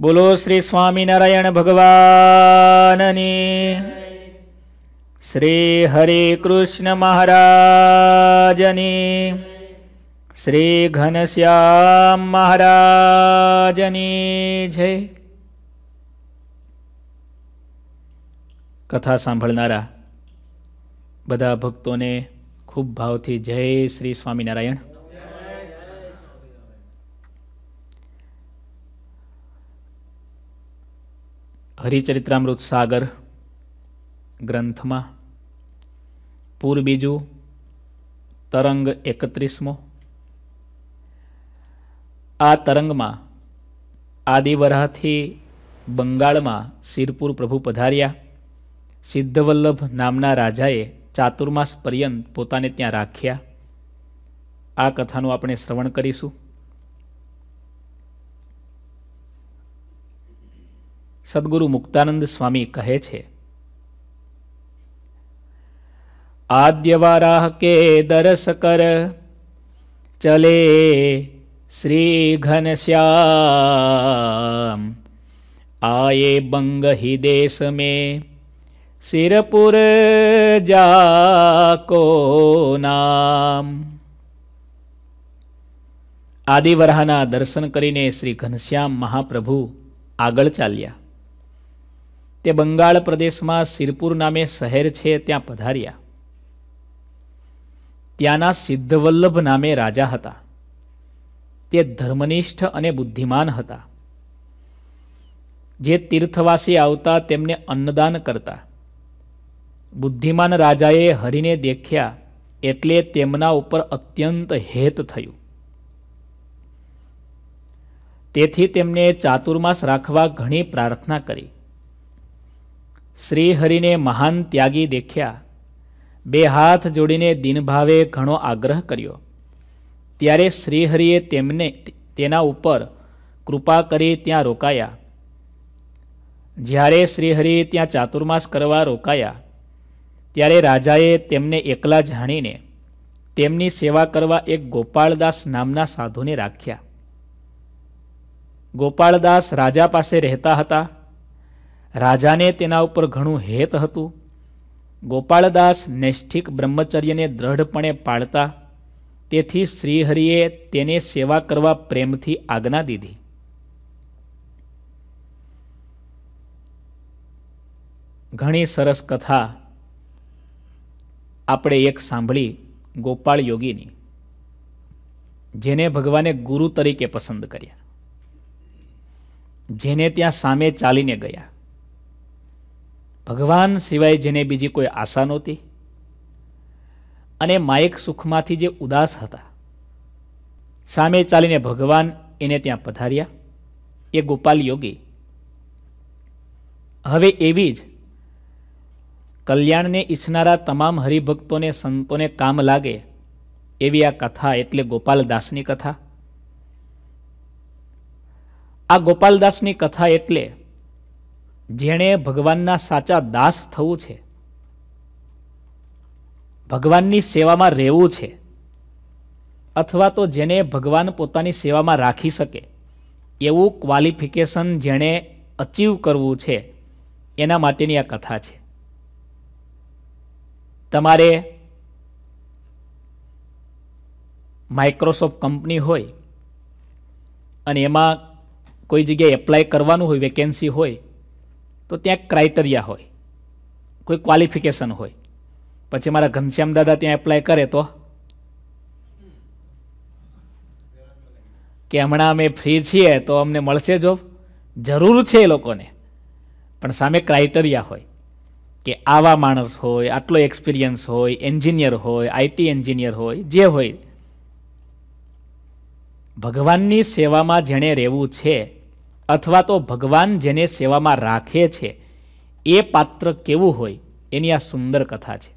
બોલો શ્રી સ્વામિનારાયણ ભગવાનની શ્રી હરે કૃષ્ણ મહારાજની શ્રી ઘનશ્યામ મહારાજની જય કથા સાંભળનારા બધા ભક્તોને ખૂબ ભાવથી જય શ્રી સ્વામિનારાયણ હરિચરિત્રામૃત સાગર ગ્રંથમાં પૂર બીજું તરંગ એકત્રીસમો આ તરંગમાં આદિવરાહથી બંગાળમાં શિરપુર પ્રભુ પધાર્યા સિદ્ધવલ્લભ નામના રાજાએ ચાતુર્માસ પર્યંત પોતાને ત્યાં રાખ્યા આ કથાનું આપણે શ્રવણ કરીશું સદગુરુ મુક્તાનંદ સ્વામી કહે છે આદ્યવારાહ કે દરસ કર ચલે શ્રી ઘનશ્યામ આયે બંગ હિ દેશ મેં સિરપુર જાકો નામ આદિવરાહના દર્શન કરીને શ્રી ઘનશ્યામ મહાપ્રભુ આગળ ચાલ્યા તે બંગાળ પ્રદેશમાં સિરપુર નામે શહેર છે ત્યાં પધાર્યા ત્યાંના સિદ્ધવલ્લભ નામે રાજા હતા તે ધર્મનિષ્ઠ અને બુદ્ધિમાન હતા જે તીર્થવાસી આવતા તેમને અન્નદાન કરતા બુદ્ધિમાન રાજાએ હરિને દેખ્યા એટલે તેમના ઉપર અત્યંત હેત થયું તેથી તેમને ચાતુર્માસ રાખવા ઘણી પ્રાર્થના કરી શ્રીહરિને મહાન ત્યાગી દેખ્યા બે હાથ જોડીને દિનભાવે ઘણો આગ્રહ કર્યો ત્યારે શ્રીહરિએ તેમને તેના ઉપર કૃપા કરી ત્યાં રોકાયા જ્યારે શ્રીહરિ ત્યાં ચાતુર્માસ કરવા રોકાયા ત્યારે રાજાએ તેમને એકલા જાણીને તેમની સેવા કરવા એક ગોપાળદાસ નામના સાધુને રાખ્યા ગોપાળદાસ રાજા પાસે રહેતા હતા રાજાને તેના ઉપર ઘણું હેત હતું ગોપાળદાસ નૈષ્ઠિક બ્રહ્મચર્યને દ્રઢપણે પાળતા તેથી શ્રીહરિએ તેને સેવા કરવા પ્રેમથી આજ્ઞા દીધી ઘણી સરસ કથા આપણે એક સાંભળી ગોપાળ યોગીની જેને ભગવાને ગુરુ તરીકે પસંદ કર્યા જેને ત્યાં સામે ચાલીને ગયા ભગવાન સિવાય જેને બીજી કોઈ આશા નહોતી અને માયક સુખમાંથી જે ઉદાસ હતા સામે ચાલીને ભગવાન એને ત્યાં પધાર્યા એ ગોપાલ યોગી હવે એવી જ કલ્યાણને ઈચ્છનારા તમામ હરિભક્તોને સંતોને કામ લાગે એવી આ કથા એટલે ગોપાલદાસની કથા આ ગોપાલદાસની કથા એટલે જેણે ભગવાનના સાચા દાસ થવું છે ભગવાનની સેવામાં રહેવું છે અથવા તો જેને ભગવાન પોતાની સેવામાં રાખી શકે એવું ક્વોલિફિકેશન જેણે અચીવ કરવું છે એના માટેની આ કથા છે તમારે માઇક્રોસોફ્ટ કંપની હોય અને એમાં કોઈ જગ્યાએ એપ્લાય કરવાનું હોય વેકેન્સી હોય તો ત્યાં ક્રાઇટેરિયા હોય કોઈ ક્વોલિફિકેશન હોય પછી મારા ઘનશ્યામ દાદા ત્યાં એપ્લાય કરે તો કે હમણાં અમે ફ્રી છીએ તો અમને મળશે જોબ જરૂર છે એ લોકોને પણ સામે ક્રાઇટેરિયા હોય કે આવા માણસ હોય આટલો એક્સપિરિયન્સ હોય એન્જિનિયર હોય આઈટી એન્જિનિયર હોય જે હોય ભગવાનની સેવામાં જેણે રહેવું છે અથવા તો ભગવાન જેને સેવામાં રાખે છે એ પાત્ર કેવું હોય એની આ સુંદર કથા છે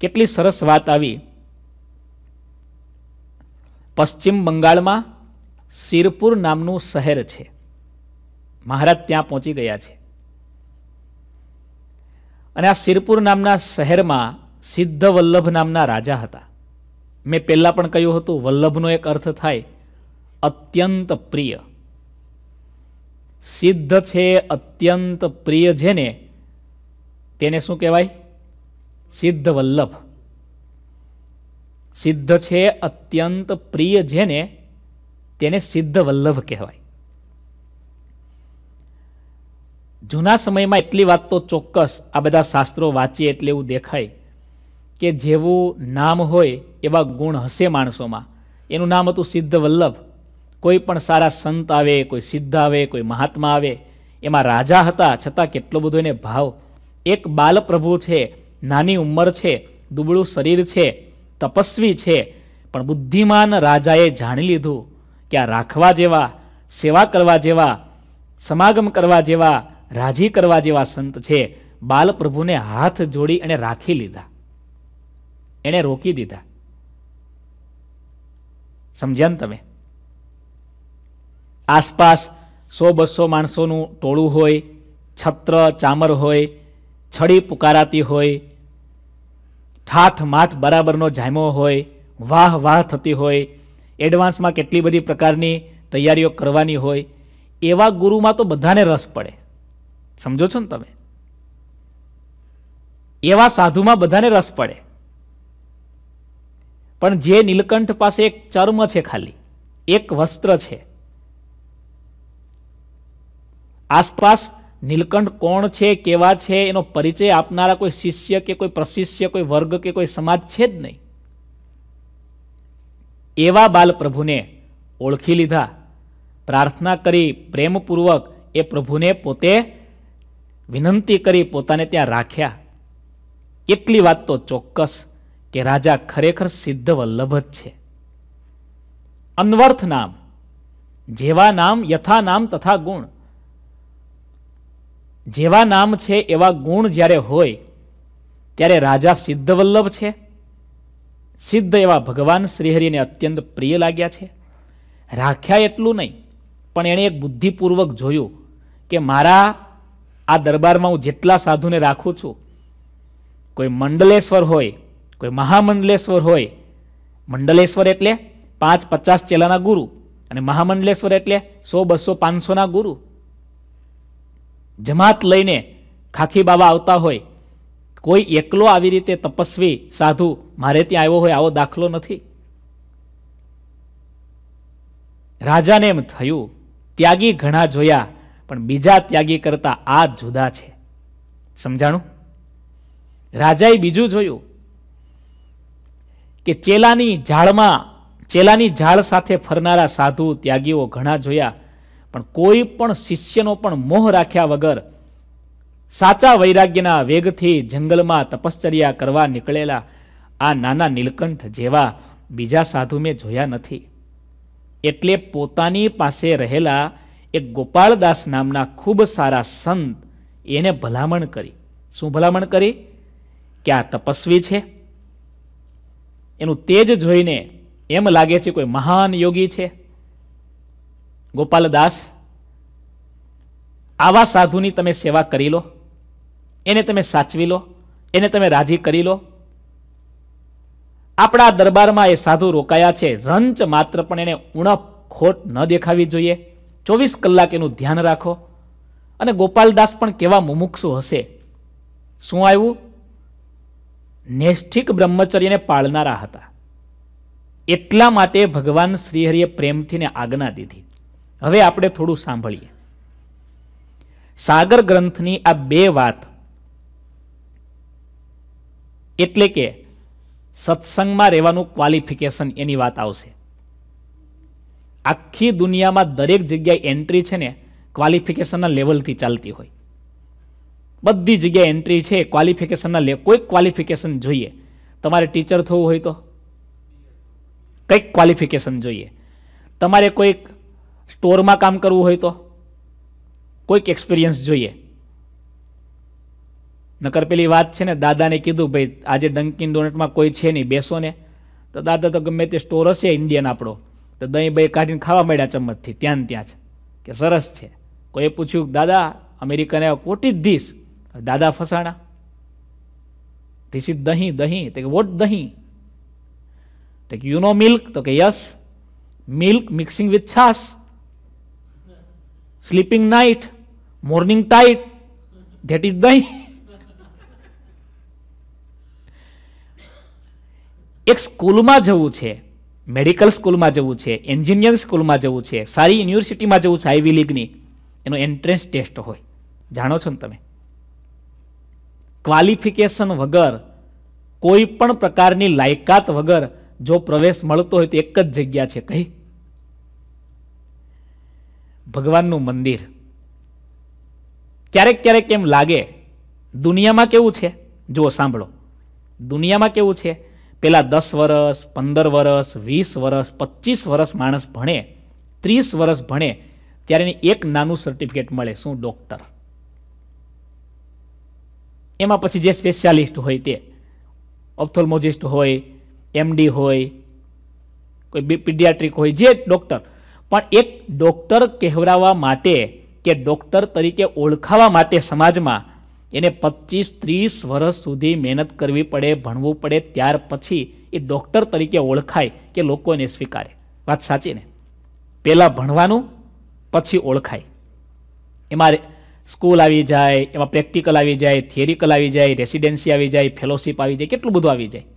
કેટલી સરસ વાત આવી પશ્ચિમ બંગાળમાં શિરપુર નામનું શહેર છે મહારાજ ત્યાં પહોંચી ગયા છે અને આ શિરપુર નામના શહેરમાં સિદ્ધ વલ્લભ નામના રાજા હતા મેં પહેલાં પણ કહ્યું હતું વલ્લભનો એક અર્થ થાય અત્યંત પ્રિય સિદ્ધ છે અત્યંત પ્રિય જેને તેને શું કહેવાય સિદ્ધ વલ્લભ સિદ્ધ છે અત્યંત પ્રિય જેને તેને સિદ્ધ વલ્લભ કહેવાય જૂના સમયમાં એટલી વાત તો ચોક્કસ આ બધા શાસ્ત્રો વાંચીએ એટલે એવું દેખાય કે જેવું નામ હોય એવા ગુણ હશે માણસોમાં એનું નામ હતું સિદ્ધ વલ્લભ કોઈ પણ સારા સંત આવે કોઈ સિદ્ધ આવે કોઈ મહાત્મા આવે એમાં રાજા હતા છતાં કેટલો બધો એને ભાવ એક બાલપ્રભુ છે નાની ઉંમર છે દુબળું શરીર છે તપસ્વી છે પણ બુદ્ધિમાન રાજાએ જાણી લીધું કે આ રાખવા જેવા સેવા કરવા જેવા સમાગમ કરવા જેવા રાજી કરવા જેવા સંત છે બાલપ્રભુને હાથ જોડી એણે રાખી લીધા એણે રોકી દીધા સમજ્યા ને તમે આસપાસ સો બસો માણસોનું ટોળું હોય છત્ર ચામર હોય છડી પુકારાતી હોય ઠાઠ માઠ બરાબરનો જાયમો હોય વાહ વાહ થતી હોય એડવાન્સમાં કેટલી બધી પ્રકારની તૈયારીઓ કરવાની હોય એવા ગુરુમાં તો બધાને રસ પડે સમજો છો ને તમે એવા સાધુમાં બધાને રસ પડે પણ જે નીલકંઠ પાસે એક ચર્મ છે ખાલી એક વસ્ત્ર છે આસપાસ નીલકંઠ કોણ છે કેવા છે એનો પરિચય આપનારા કોઈ શિષ્ય કે કોઈ પ્રશિષ્ય કોઈ વર્ગ કે કોઈ સમાજ છે જ નહીં એવા બાલપ્રભુને ઓળખી લીધા પ્રાર્થના કરી પ્રેમપૂર્વક એ પ્રભુને પોતે વિનંતી કરી પોતાને ત્યાં રાખ્યા એટલી વાત તો ચોક્કસ કે રાજા ખરેખર સિદ્ધ વલ્લભ જ છે અન્વર્થ નામ જેવા નામ યથા નામ તથા ગુણ જેવા નામ છે એવા ગુણ જ્યારે હોય ત્યારે રાજા સિદ્ધવલ્લભ છે સિદ્ધ એવા ભગવાન શ્રીહરિને અત્યંત પ્રિય લાગ્યા છે રાખ્યા એટલું નહીં પણ એણે એક બુદ્ધિપૂર્વક જોયું કે મારા આ દરબારમાં હું જેટલા સાધુને રાખું છું કોઈ મંડલેશ્વર હોય કોઈ મહામંડલેશ્વર હોય મંડલેશ્વર એટલે પાંચ પચાસ ચેલાના ગુરુ અને મહામંડલેશ્વર એટલે સો બસો પાંચસોના ગુરુ જમાત લઈને ખાખી બાબા આવતા હોય કોઈ એકલો આવી રીતે તપસ્વી સાધુ મારે ત્યાં આવ્યો હોય આવો દાખલો નથી રાજાને એમ થયું ત્યાગી ઘણા જોયા પણ બીજા ત્યાગી કરતા આ જુદા છે સમજાણું રાજાએ બીજું જોયું કે ચેલાની ઝાડમાં ચેલાની ઝાડ સાથે ફરનારા સાધુ ત્યાગીઓ ઘણા જોયા પણ કોઈ પણ શિષ્યનો પણ મોહ રાખ્યા વગર સાચા વૈરાગ્યના વેગથી જંગલમાં તપશ્ચર્યા કરવા નીકળેલા આ નાના નીલકંઠ જેવા બીજા સાધુ મેં જોયા નથી એટલે પોતાની પાસે રહેલા એક ગોપાળદાસ નામના ખૂબ સારા સંત એને ભલામણ કરી શું ભલામણ કરી કે આ તપસ્વી છે એનું તેજ જોઈને એમ લાગે છે કોઈ મહાન યોગી છે ગોપાલદાસ આવા સાધુની તમે સેવા કરી લો એને તમે સાચવી લો એને તમે રાજી કરી લો આપણા દરબારમાં એ સાધુ રોકાયા છે રંચ માત્ર પણ એને ઉણપ ખોટ ન દેખાવી જોઈએ ચોવીસ કલાક એનું ધ્યાન રાખો અને ગોપાલદાસ પણ કેવા મુમુક્ષુ હશે શું આવ્યું નૈષ્ઠિક બ્રહ્મચર્યને પાળનારા હતા એટલા માટે ભગવાન શ્રીહરિએ પ્રેમથીને આજ્ઞા દીધી હવે આપણે થોડું સાંભળીએ સાગર ગ્રંથની આ બે વાત એટલે કે સત્સંગમાં રહેવાનું ક્વોલિફિકેશન એની વાત આવશે આખી દુનિયામાં દરેક જગ્યાએ એન્ટ્રી છે ને ક્વોલિફિકેશનના લેવલથી ચાલતી હોય બધી જગ્યાએ એન્ટ્રી છે ક્વોલિફિકેશનના લે કોઈક ક્વોલિફિકેશન જોઈએ તમારે ટીચર થવું હોય તો કંઈક ક્વોલિફિકેશન જોઈએ તમારે કોઈક સ્ટોરમાં કામ કરવું હોય તો કોઈક એક્સપિરિયન્સ જોઈએ નકર પેલી વાત છે ને દાદાને કીધું ભાઈ આજે ડંકિન ડોનટમાં કોઈ છે નહીં બેસો ને તો દાદા તો ગમે તે સ્ટોર હશે ઇન્ડિયન આપણો તો દહીં ભાઈ કાઢીને ખાવા માંડ્યા ચમચથી ત્યાં ત્યાં જ કે સરસ છે કોઈએ પૂછ્યું દાદા અમેરિકન કોટી જ ધીસ દાદા ફસાણા ધીસ ઇઝ દહીં દહીં તો કે વોટ દહીં તો કે યુ નો મિલ્ક તો કે yes milk mixing with chaas sleeping night morning tight that is dahi એક સ્કૂલમાં જવું છે મેડિકલ સ્કૂલમાં જવું છે એન્જિનિયરિંગ સ્કૂલમાં જવું છે સારી યુનિવર્સિટીમાં જવું છે આઈવી લીગની એનો એન્ટ્રન્સ ટેસ્ટ હોય જાણો છો ને તમે ક્વોલિફિકેશન વગર કોઈ પણ પ્રકારની લાયકાત વગર જો પ્રવેશ મળતો હોય તો એક જ જગ્યા છે કહી ભગવાનનું મંદિર ક્યારેક ક્યારેક કેમ લાગે દુનિયામાં કેવું છે જુઓ સાંભળો દુનિયામાં કેવું છે પહેલાં દસ વરસ પંદર વરસ વીસ વરસ પચીસ વરસ માણસ ભણે ત્રીસ વરસ ભણે ત્યારે એને એક નાનું સર્ટિફિકેટ મળે શું ડૉક્ટર એમાં પછી જે સ્પેશિયાલિસ્ટ હોય તે ઓપ્થોલ્મોજિસ્ટ હોય એમડી હોય કોઈ પીડિયાટ્રિક હોય જે ડૉક્ટર પણ એક ડૉક્ટર કહેવડાવવા માટે કે ડૉક્ટર તરીકે ઓળખાવા માટે સમાજમાં એને પચીસ ત્રીસ વર્ષ સુધી મહેનત કરવી પડે ભણવું પડે ત્યાર પછી એ ડૉક્ટર તરીકે ઓળખાય કે લોકો એને સ્વીકારે વાત સાચી ને પહેલાં ભણવાનું પછી ઓળખાય એમાં સ્કૂલ આવી જાય એમાં પ્રેક્ટિકલ આવી જાય થિયરિકલ આવી જાય રેસિડેન્સી આવી જાય ફેલોશિપ આવી જાય કેટલું બધું આવી જાય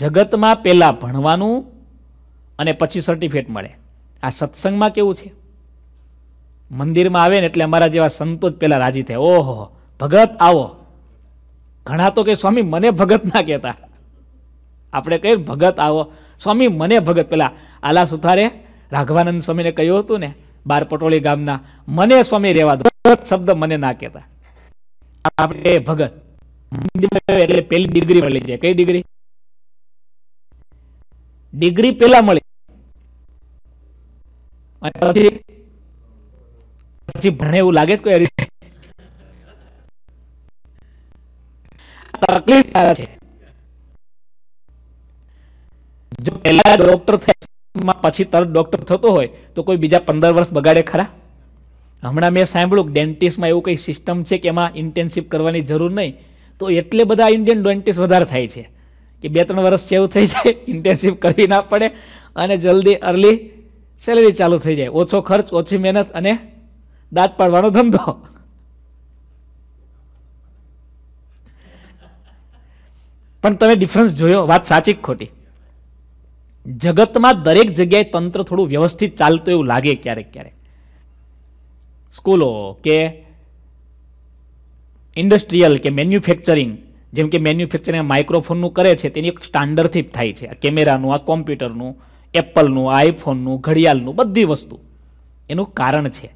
જગતમાં પહેલાં ભણવાનું અને પછી સર્ટિફિકેટ મળે આ સત્સંગમાં કેવું છે મંદિરમાં આવે ને એટલે અમારા જેવા સંતો જ પહેલાં રાજી થાય ઓહો ભગત આવો ઘણા તો કે સ્વામી મને ભગત ના કહેતા આપણે કહીએ ભગત આવો સ્વામી મને ભગત પેલા આલા સુથારે રાઘવાનંદ સ્વામીને કહ્યું હતું ને બાર પટોળી ગામના મને સ્વામી રહેવા દો ભગત શબ્દ મને ના કહેતા આપણે ભગત એટલે પેલી ડિગ્રી મળી જાય કઈ ડિગ્રી ડિગ્રી પેલા મળી અને પછી પછી ભણે એવું લાગે જ કોઈ તકલીફ છે જો પહેલા ડોક્ટર થાય પછી તરત ડોક્ટર થતો હોય તો કોઈ બીજા પંદર વર્ષ બગાડે ખરા હમણાં મેં સાંભળ્યું ડેન્ટિસ્ટમાં એવું કંઈ સિસ્ટમ છે કે એમાં ઇન્ટર્નશીપ કરવાની જરૂર નહીં તો એટલે બધા ઇન્ડિયન ડેન્ટિસ્ટ વધારે થાય છે કે બે ત્રણ વર્ષ સેવ થઈ જાય ઇન્ટર્નશીપ કરવી ના પડે અને જલ્દી અર્લી સેલેરી ચાલુ થઈ જાય ઓછો ખર્ચ ઓછી મહેનત અને દાંત પાડવાનો ધંધો પણ તમે ડિફરન્સ જોયો વાત સાચી ખોટી જગતમાં દરેક જગ્યાએ તંત્ર થોડું વ્યવસ્થિત ચાલતું એવું લાગે ક્યારેક ક્યારેક સ્કૂલો કે ઇન્ડસ્ટ્રીયલ કે મેન્યુફેક્ચરિંગ જેમ કે મેન્યુફેક્ચરિંગ માઇક્રોફોનનું કરે છે તેની એક સ્ટાન્ડર્ડથી જ થાય છે આ કેમેરાનું આ કોમ્પ્યુટરનું એપલનું આઈફોનનું ઘડિયાળનું બધી વસ્તુ એનું કારણ છે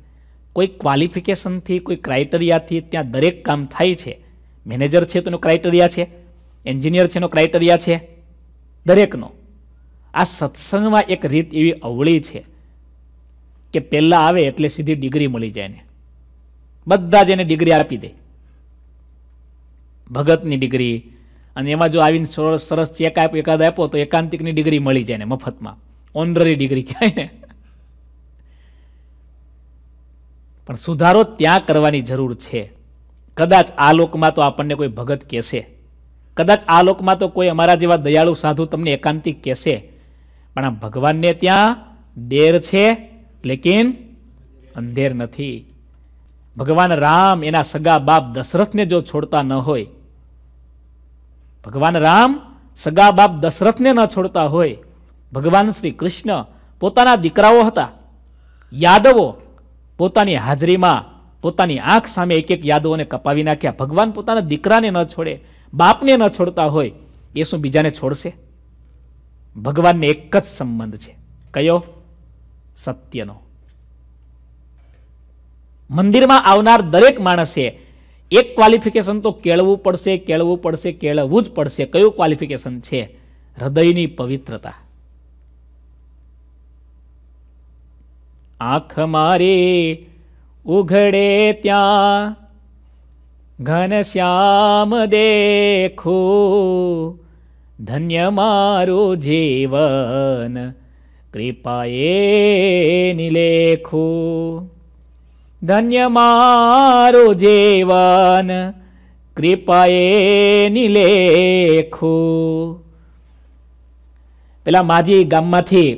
કોઈ ક્વોલિફિકેશનથી કોઈ ક્રાઇટેરિયાથી ત્યાં દરેક કામ થાય છે મેનેજર છે તો એનો ક્રાઇટેરિયા છે એન્જિનિયર છે એનો ક્રાઇટેરિયા છે દરેકનો આ સત્સંગમાં એક રીત એવી અવળી છે કે પહેલાં આવે એટલે સીધી ડિગ્રી મળી જાય ને બધા જ એને ડિગ્રી આપી દે ભગતની ડિગ્રી અને એમાં જો આવીને સરસ ચેક આપ એકાદ આપો તો એકાંતિકની ડિગ્રી મળી જાય ને મફતમાં ઓનરરી ડિગ્રી કહેવાય ને પણ સુધારો ત્યાં કરવાની જરૂર છે કદાચ આ લોકમાં તો આપણને કોઈ ભગત કહેશે કદાચ આ લોકમાં તો કોઈ અમારા જેવા દયાળુ સાધુ તમને એકાંતિક કહેશે પણ આ ભગવાનને ત્યાં દેર છે લેકિન અંધેર નથી ભગવાન રામ એના સગા બાપ દશરથને જો છોડતા ન હોય ભગવાન રામ સગા બાપ દશરથને ન છોડતા હોય ભગવાન શ્રી કૃષ્ણ પોતાના દીકરાઓ હતા યાદવો પોતાની હાજરીમાં પોતાની આંખ સામે એક એક યાદવોને કપાવી નાખ્યા ભગવાન પોતાના દીકરાને ન છોડે બાપને ન છોડતા હોય એ શું બીજાને છોડશે ભગવાનને એક જ સંબંધ છે કયો સત્યનો મંદિરમાં આવનાર દરેક માણસે એક ક્વોલિફિકેશન તો કેળવું પડશે કેળવું પડશે કેળવવું જ પડશે કયું ક્વોલિફિકેશન છે હૃદયની પવિત્રતા આંખ મારી ઉઘડે ત્યાં ઘનશ્યામ દેખું ધન્ય મારું જીવન કૃપાએ નિલેખું ધન્ય મારું જીવન કૃપાએ નિલેખું પેલા માજી ગામમાંથી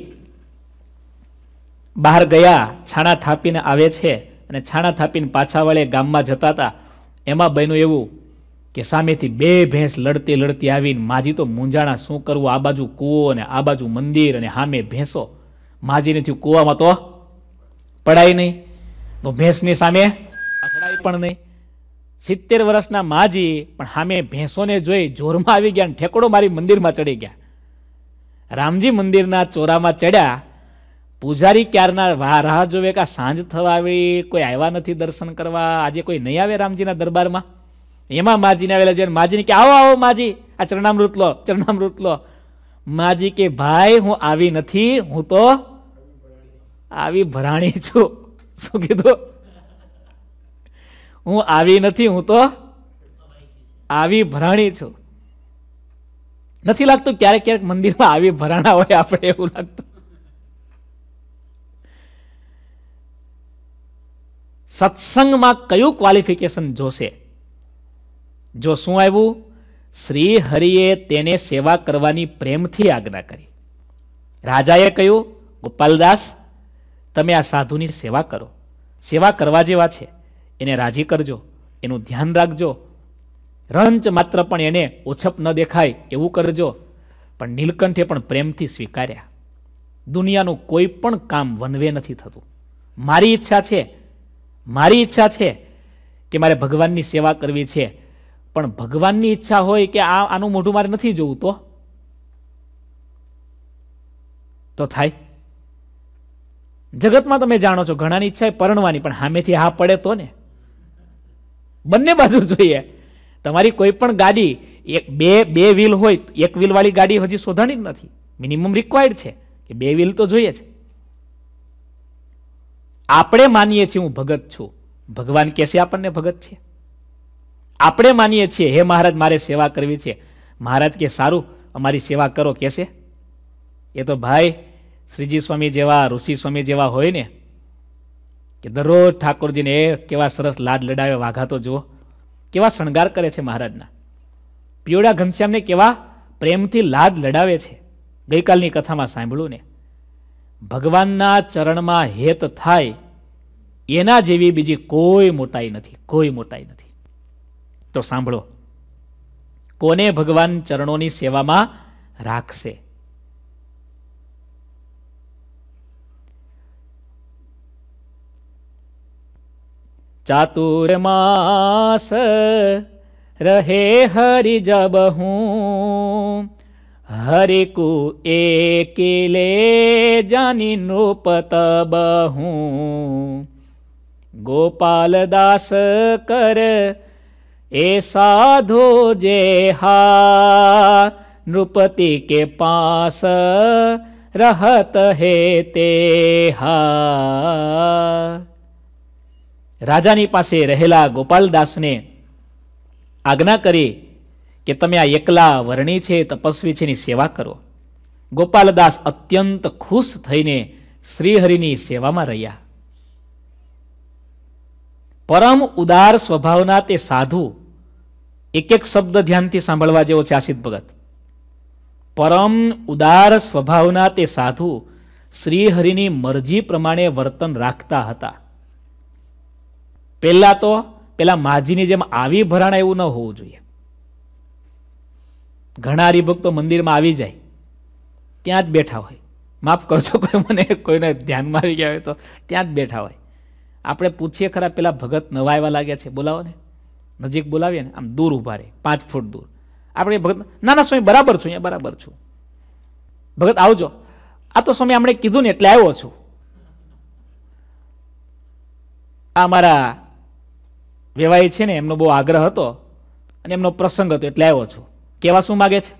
બહાર ગયા છાણા થાપીને આવે છે અને છાણા થાપીને પાછા વળે ગામમાં જતા હતા એમાં બન્યું એવું કે સામેથી બે ભેંસ લડતી લડતી આવીને માજી તો મૂંઝાણા શું કરવું આ બાજુ કૂવો અને આ બાજુ મંદિર અને સામે ભેંસો માજીને થયું કૂવામાં તો પડાય નહીં તો ભેંસની સામે અથડાય પણ નહીં સિત્તેર વર્ષના માજી પણ સામે ભેંસોને જોઈ જોરમાં આવી ગયા અને ઠેકડો મારી મંદિરમાં ચડી ગયા રામજી મંદિરના ચોરામાં ચડ્યા પૂજારી ક્યારના રાહ જોવે કા સાંજ થવા આવી કોઈ આવ્યા નથી દર્શન કરવા આજે કોઈ નહીં આવે રામજીના દરબારમાં એમાં માજીને આવેલા જોઈને માજીને કે આવો આવો માજી આ ચરણામૃત લો ચરણામૃત લો માજી કે ભાઈ હું આવી નથી હું તો આવી ભરાણી છું શું કીધું હું આવી નથી હું તો આવી ભરાણી છું નથી લાગતું ક્યારેક ક્યારેક મંદિરમાં આવી ભરાણા હોય આપણે એવું લાગતું સત્સંગમાં કયું ક્વોલિફિકેશન જોશે જો શું આવ્યું શ્રી હરિએ તેને સેવા કરવાની પ્રેમથી આજ્ઞા કરી રાજાએ કહ્યું ગોપાલદાસ તમે આ સાધુની સેવા કરો સેવા કરવા જેવા છે એને રાજી કરજો એનું ધ્યાન રાખજો રંચ માત્ર પણ એને ઓછપ ન દેખાય એવું કરજો પણ નીલકંઠે પણ પ્રેમથી સ્વીકાર્યા દુનિયાનું કોઈ પણ કામ વનવે નથી થતું મારી ઈચ્છા છે મારી ઈચ્છા છે કે મારે ભગવાનની સેવા કરવી છે પણ ભગવાનની ઈચ્છા હોય કે આ આનું મોઢું મારે નથી જોવું તો થાય જગતમાં તમે જાણો છો ઘણાની ઈચ્છા એ પરણવાની પણ હામેથી હા પડે તો ને બંને બાજુ જોઈએ તમારી કોઈ પણ ગાડી એક બે બે વ્હીલ હોય એક વ્હીલવાળી ગાડી હજી શોધાણી જ નથી મિનિમમ રિક્વાયર્ડ છે કે બે વ્હીલ તો જોઈએ છે આપણે માનીએ છીએ હું ભગત છું ભગવાન કહેશે આપણને ભગત છે આપણે માનીએ છીએ હે મહારાજ મારે સેવા કરવી છે મહારાજ કે સારું અમારી સેવા કરો કહેશે એ તો ભાઈ શ્રીજી સ્વામી જેવા ઋષિ સ્વામી જેવા હોય ને કે દરરોજ ઠાકોરજીને એ કેવા સરસ લાડ લડાવે વાઘાતો જુઓ કેવા શણગાર કરે છે મહારાજના પીવડા ઘનશ્યામને કેવા પ્રેમથી લાડ લડાવે છે ગઈકાલની કથામાં સાંભળ્યું ને ભગવાનના ચરણમાં હેત થાય એના જેવી બીજી કોઈ મોટાઈ નથી કોઈ મોટાઈ નથી તો સાંભળો કોને ભગવાન ચરણોની સેવામાં રાખશે ચાતુર્માસ રહે હરિ જબ હું હરિકુ એ કિલે જાની નૃપત બહું ગોપાલદાસ કર એ સાધો જે હા નૃપતિ કે પાસ રહત હે તે હા રાજાની પાસે રહેલા ગોપાલદાસને આજ્ઞા કરી કે તમે આ એકલા વર્ણી છે તપસ્વી છે એની સેવા કરો ગોપાલદાસ અત્યંત ખુશ થઈને શ્રીહરિની સેવામાં રહ્યા પરમ ઉદાર સ્વભાવના તે સાધુ એક એક શબ્દ ધ્યાનથી સાંભળવા જેવો છે આશિત ભગત પરમ ઉદાર સ્વભાવના તે સાધુ શ્રીહરિની મરજી પ્રમાણે વર્તન રાખતા હતા પહેલાં તો પેલા માજીની જેમ આવી ભરાણ એવું ન હોવું જોઈએ ઘણા હરિભક્તો મંદિરમાં આવી જાય ત્યાં જ બેઠા હોય માફ કરશો કોઈ મને કોઈને ધ્યાનમાં આવી ગયા હોય તો ત્યાં જ બેઠા હોય આપણે પૂછીએ ખરા પેલા ભગત નવાયવા લાગ્યા છે બોલાવો ને નજીક બોલાવીએ ને આમ દૂર ઊભા રહે પાંચ ફૂટ દૂર આપણે ભગત ના ના સ્વામી બરાબર છું અહીંયા બરાબર છું ભગત આવજો આ તો સ્વામી આપણે કીધું ને એટલે આવ્યો છું આ મારા વેવાઈ છે ને એમનો બહુ આગ્રહ હતો અને એમનો પ્રસંગ હતો એટલે આવ્યો છું કેવા શું માગે છે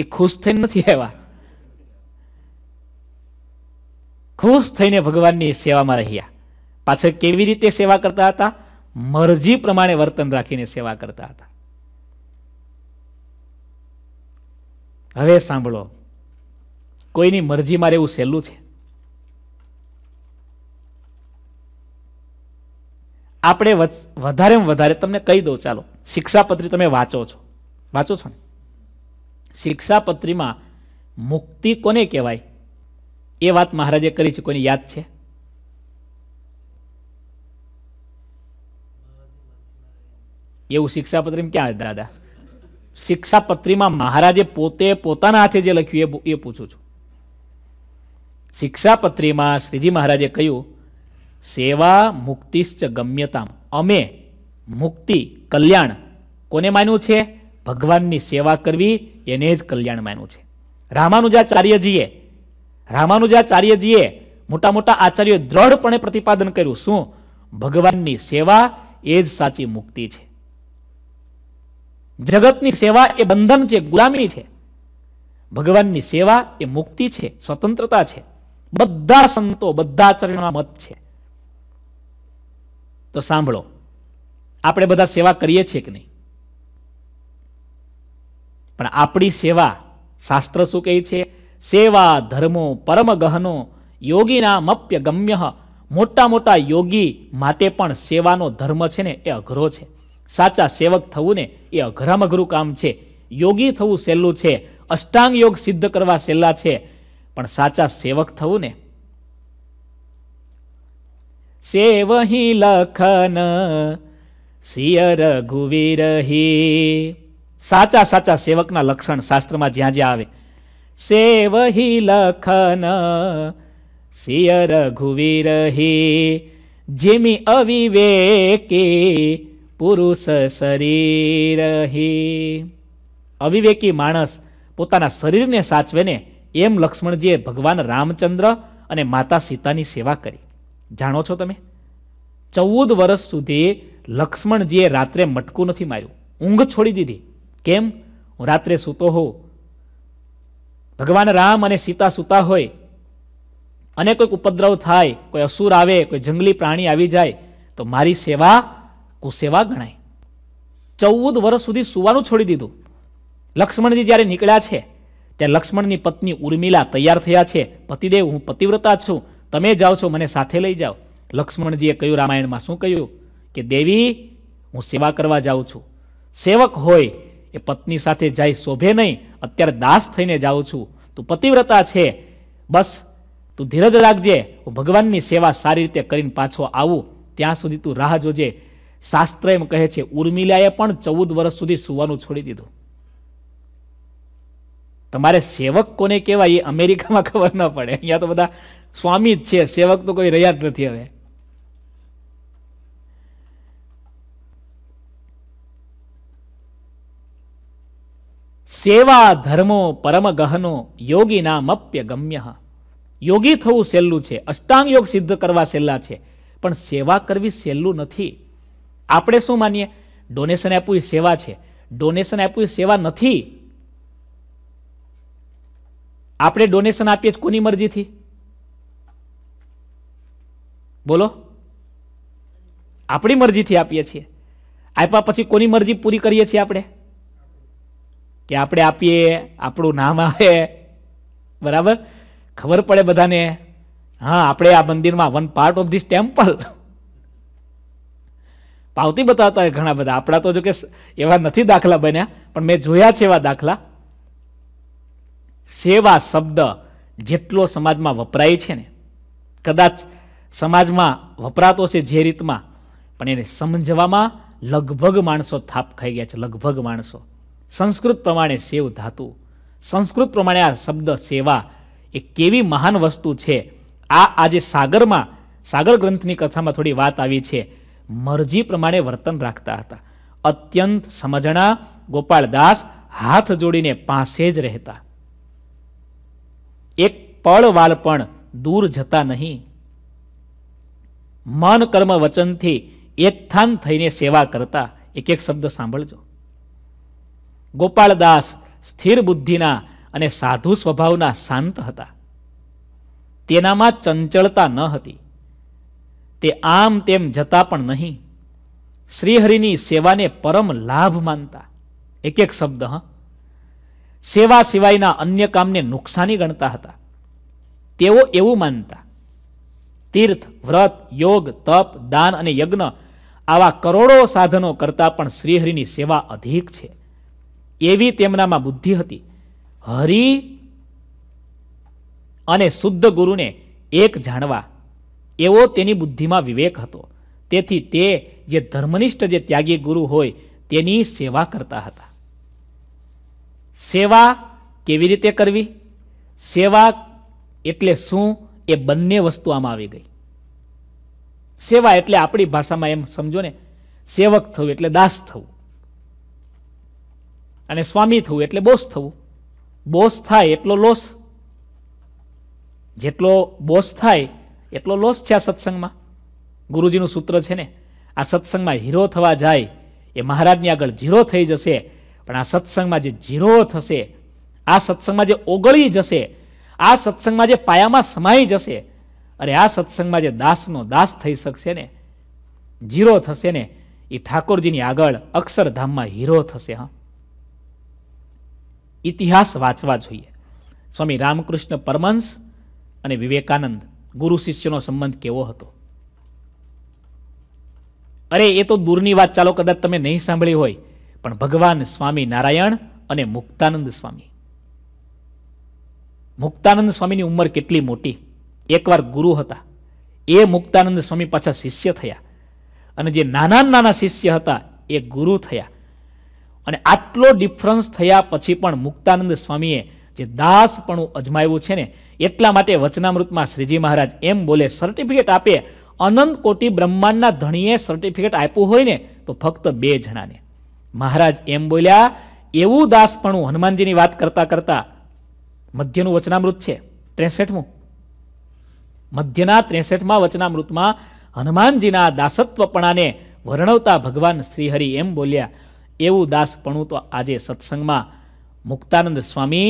એ ખુશ થઈને નથી આવ્યા ખુશ થઈને ભગવાનની સેવામાં રહ્યા પાછળ કેવી રીતે સેવા કરતા હતા મરજી પ્રમાણે વર્તન રાખીને સેવા કરતા હતા હવે સાંભળો કોઈની મરજી મારે એવું સહેલું છે આપણે વધારે વધારે તમને કહી દઉં ચાલો શિક્ષાપત્રી તમે વાંચો છો વાંચો છો ને શિક્ષાપત્રીમાં મુક્તિ કોને કહેવાય એ વાત મહારાજે કરી છે કોઈને યાદ છે એવું શિક્ષાપત્રીમાં ક્યાં દાદા શિક્ષાપત્રીમાં મહારાજે પોતે પોતાના હાથે જે લખ્યું એ એ પૂછું છું શિક્ષાપત્રીમાં શ્રીજી મહારાજે કહ્યું સેવા મુક્તિશ્ચ ગમ્યતામ અમે મુક્તિ કલ્યાણ કોને માન્યું છે ભગવાનની સેવા કરવી એને જ કલ્યાણ માન્યું છે રામાનુજાચાર્યજીએ રામાનુજાચાર્યજીએ મોટા મોટા આચાર્યો દ્રઢપણે પ્રતિપાદન કર્યું શું ભગવાનની સેવા એ જ સાચી મુક્તિ છે જગતની સેવા એ બંધન છે ગુલામી છે ભગવાનની સેવા એ મુક્તિ છે સ્વતંત્રતા છે બધા સંતો બધા આચાર્યોના મત છે તો સાંભળો આપણે બધા સેવા કરીએ છીએ કે નહીં પણ આપણી સેવા શાસ્ત્ર શું કહે છે સેવા ધર્મો પરમ ગહનો યોગીનામપ્ય ગમ્ય મોટા મોટા યોગી માટે પણ સેવાનો ધર્મ છે ને એ અઘરો છે સાચા સેવક થવું ને એ અઘરામાં અઘરું કામ છે યોગી થવું સહેલું છે અષ્ટાંગ યોગ સિદ્ધ કરવા સહેલા છે પણ સાચા સેવક થવું ને સેવહી લખન સિય રઘુવીરહી સાચા સાચા સેવકના લક્ષણ શાસ્ત્રમાં જ્યાં જ્યાં આવે સેવહી લખન સિય રઘુવીરહી જીમી અવિવેકી પુરુષ શરીરહી અવિવેકી માણસ પોતાના શરીરને સાચવે ને એમ લક્ષ્મણજીએ ભગવાન રામચંદ્ર અને માતા સીતાની સેવા કરી જાણો છો તમે ચૌદ વર્ષ સુધી લક્ષ્મણજીએ રાત્રે મટકું નથી માર્યું ઊંઘ છોડી દીધી કેમ હું રાત્રે સૂતો હોઉં ભગવાન રામ અને સીતા સૂતા હોય અને કોઈક ઉપદ્રવ થાય કોઈ અસુર આવે કોઈ જંગલી પ્રાણી આવી જાય તો મારી સેવા કુસેવા ગણાય ચૌદ વર્ષ સુધી સુવાનું છોડી દીધું લક્ષ્મણજી જ્યારે નીકળ્યા છે ત્યારે લક્ષ્મણની પત્ની ઉર્મિલા તૈયાર થયા છે પતિદેવ હું પતિવ્રતા છું તમે જાઓ છો મને સાથે લઈ જાઓ લક્ષ્મણજીએ કહ્યું રામાયણમાં શું કહ્યું કે દેવી હું સેવા કરવા જાઉં છું સેવક હોય એ પત્ની સાથે જાય શોભે નહીં અત્યારે દાસ થઈને જાઉં છું તું પતિવ્રતા છે બસ તું ધીરજ રાખજે હું ભગવાનની સેવા સારી રીતે કરીને પાછો આવું ત્યાં સુધી તું રાહ જોજે શાસ્ત્ર એમ કહે છે ઉર્મિલાએ પણ ચૌદ વર્ષ સુધી સુવાનું છોડી દીધું તમારે સેવક કોને કહેવાય એ અમેરિકામાં ખબર ન પડે અહીંયા તો બધા સ્વામી જ છે સેવક તો કોઈ રહ્યા જ નથી હવે સેવા ધર્મો પરમ ગહનો યોગી નામ અપ્ય ગમ્ય યોગી થવું સહેલું છે અષ્ટાંગ યોગ સિદ્ધ કરવા સહેલા છે પણ સેવા કરવી સહેલું નથી આપણે શું માનીએ ડોનેશન આપવું એ સેવા છે ડોનેશન આપવું એ સેવા નથી આપણે ડોનેશન આપીએ છીએ કોની મરજીથી બોલો આપણી મરજીથી આપીએ છીએ આપ્યા પછી કોની મરજી પૂરી કરીએ છીએ આપણે કે આપણે આપીએ આપણું નામ આવે બરાબર ખબર પડે બધાને હા આપણે આ મંદિરમાં one part of this temple પાવતી બતાવતા હોય ઘણા બધા આપણા તો જો કે એવા નથી દાખલા બન્યા પણ મેં જોયા છે એવા દાખલા સેવા શબ્દ જેટલો સમાજમાં વપરાય છે ને કદાચ સમાજમાં વપરાતો છે જે રીતમાં પણ એને સમજવામાં લગભગ માણસો થાપ ખાઈ ગયા છે લગભગ માણસો સંસ્કૃત પ્રમાણે સેવ ધાતુ સંસ્કૃત પ્રમાણે આ શબ્દ સેવા એ કેવી મહાન વસ્તુ છે આ આજે સાગરમાં સાગર ગ્રંથની કથામાં થોડી વાત આવી છે મરજી પ્રમાણે વર્તન રાખતા હતા અત્યંત સમજણા ગોપાળદાસ હાથ જોડીને પાસે જ રહેતા એક પળવાળ પણ દૂર જતા નહીં મન કર્મ વચનથી એકથાન થઈને સેવા કરતા એક એક શબ્દ સાંભળજો ગોપાળદાસ સ્થિર બુદ્ધિના અને સાધુ સ્વભાવના શાંત હતા તેનામાં ચંચળતા ન હતી તે આમ તેમ જતા પણ નહીં શ્રીહરિની સેવાને પરમ લાભ માનતા એક એક શબ્દ હ સેવા સિવાયના અન્ય કામને નુકસાની ગણતા હતા તેઓ એવું માનતા તીર્થ વ્રત યોગ તપ દાન અને યજ્ઞ આવા કરોડો સાધનો કરતાં પણ શ્રીહરિની સેવા અધિક છે એવી તેમનામાં બુદ્ધિ હતી હરિ અને શુદ્ધ ગુરુને એક જાણવા એવો તેની બુદ્ધિમાં વિવેક હતો તેથી તે જે ધર્મનિષ્ઠ જે ત્યાગી ગુરુ હોય તેની સેવા કરતા હતા સેવા કેવી રીતે કરવી સેવા એટલે શું એ બંને વસ્તુ આમાં આવી ગઈ સેવા એટલે આપણી ભાષામાં એમ સમજો ને સેવક થવું એટલે દાસ થવું અને સ્વામી થવું એટલે બોસ થવું બોસ થાય એટલો લોસ જેટલો બોસ થાય એટલો લોસ છે આ સત્સંગમાં ગુરુજીનું સૂત્ર છે ને આ સત્સંગમાં હીરો થવા જાય એ મહારાજની આગળ ઝીરો થઈ જશે પણ આ સત્સંગમાં જે જીરો થશે આ સત્સંગમાં જે ઓગળી જશે આ સત્સંગમાં જે પાયામાં સમાઈ જશે અરે આ સત્સંગમાં જે દાસનો દાસ થઈ શકશે ને જીરો થશે ને એ ઠાકોરજીની આગળ અક્ષરધામમાં હીરો થશે હા ઇતિહાસ વાંચવા જોઈએ સ્વામી રામકૃષ્ણ પરમહંસ અને વિવેકાનંદ ગુરુ શિષ્યનો સંબંધ કેવો હતો અરે એ તો દૂરની વાત ચાલો કદાચ તમે નહીં સાંભળી હોય પણ ભગવાન સ્વામી નારાયણ અને મુક્તાનંદ સ્વામી મુક્તાનંદ સ્વામીની ઉંમર કેટલી મોટી એકવાર ગુરુ હતા એ મુક્તાનંદ સ્વામી પાછા શિષ્ય થયા અને જે નાના નાના શિષ્ય હતા એ ગુરુ થયા અને આટલો ડિફરન્સ થયા પછી પણ મુક્તાનંદ સ્વામીએ જે દાસપણું અજમાવ્યું છે ને એટલા માટે વચનામૃતમાં શ્રીજી મહારાજ એમ બોલે સર્ટિફિકેટ આપે અનંત કોટી બ્રહ્માંડના ધણીએ સર્ટિફિકેટ આપ્યું હોય ને તો ફક્ત બે જણાને મહારાજ એમ બોલ્યા એવું દાસપણું હનુમાનજીની વાત કરતા કરતા મધ્યનું વચનામૃત છે ત્રેસઠમું મધ્યના ત્રેસઠમાં વચનામૃતમાં હનુમાનજીના દાસત્વપણાને વર્ણવતા ભગવાન શ્રીહરિ એમ બોલ્યા એવું દાસપણું તો આજે સત્સંગમાં મુક્તાનંદ સ્વામી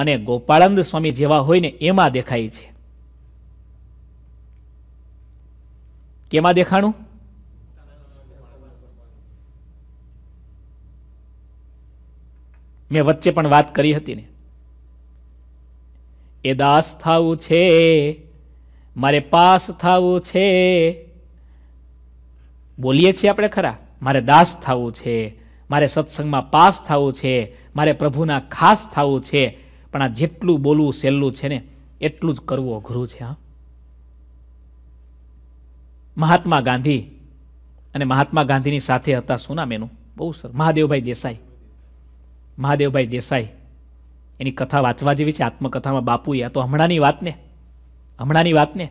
અને ગોપાળાનંદ સ્વામી જેવા હોય ને એમાં દેખાય છે કેમાં દેખાણું મેં વચ્ચે પણ વાત કરી હતી ને એ દાસ થવું છે મારે પાસ થવું છે બોલીએ છીએ આપણે ખરા મારે દાસ થવું છે મારે સત્સંગમાં પાસ થવું છે મારે પ્રભુના ખાસ થવું છે પણ આ જેટલું બોલવું સહેલું છે ને એટલું જ કરવું અઘરું છે હા મહાત્મા ગાંધી અને મહાત્મા ગાંધીની સાથે હતા શું નામ એનું બહુ સર મહાદેવભાઈ દેસાઈ મહાદેવભાઈ દેસાઈ એની કથા વાંચવા જેવી છે આત્મકથામાં બાપુએ આ તો હમણાંની વાતને હમણાંની વાતને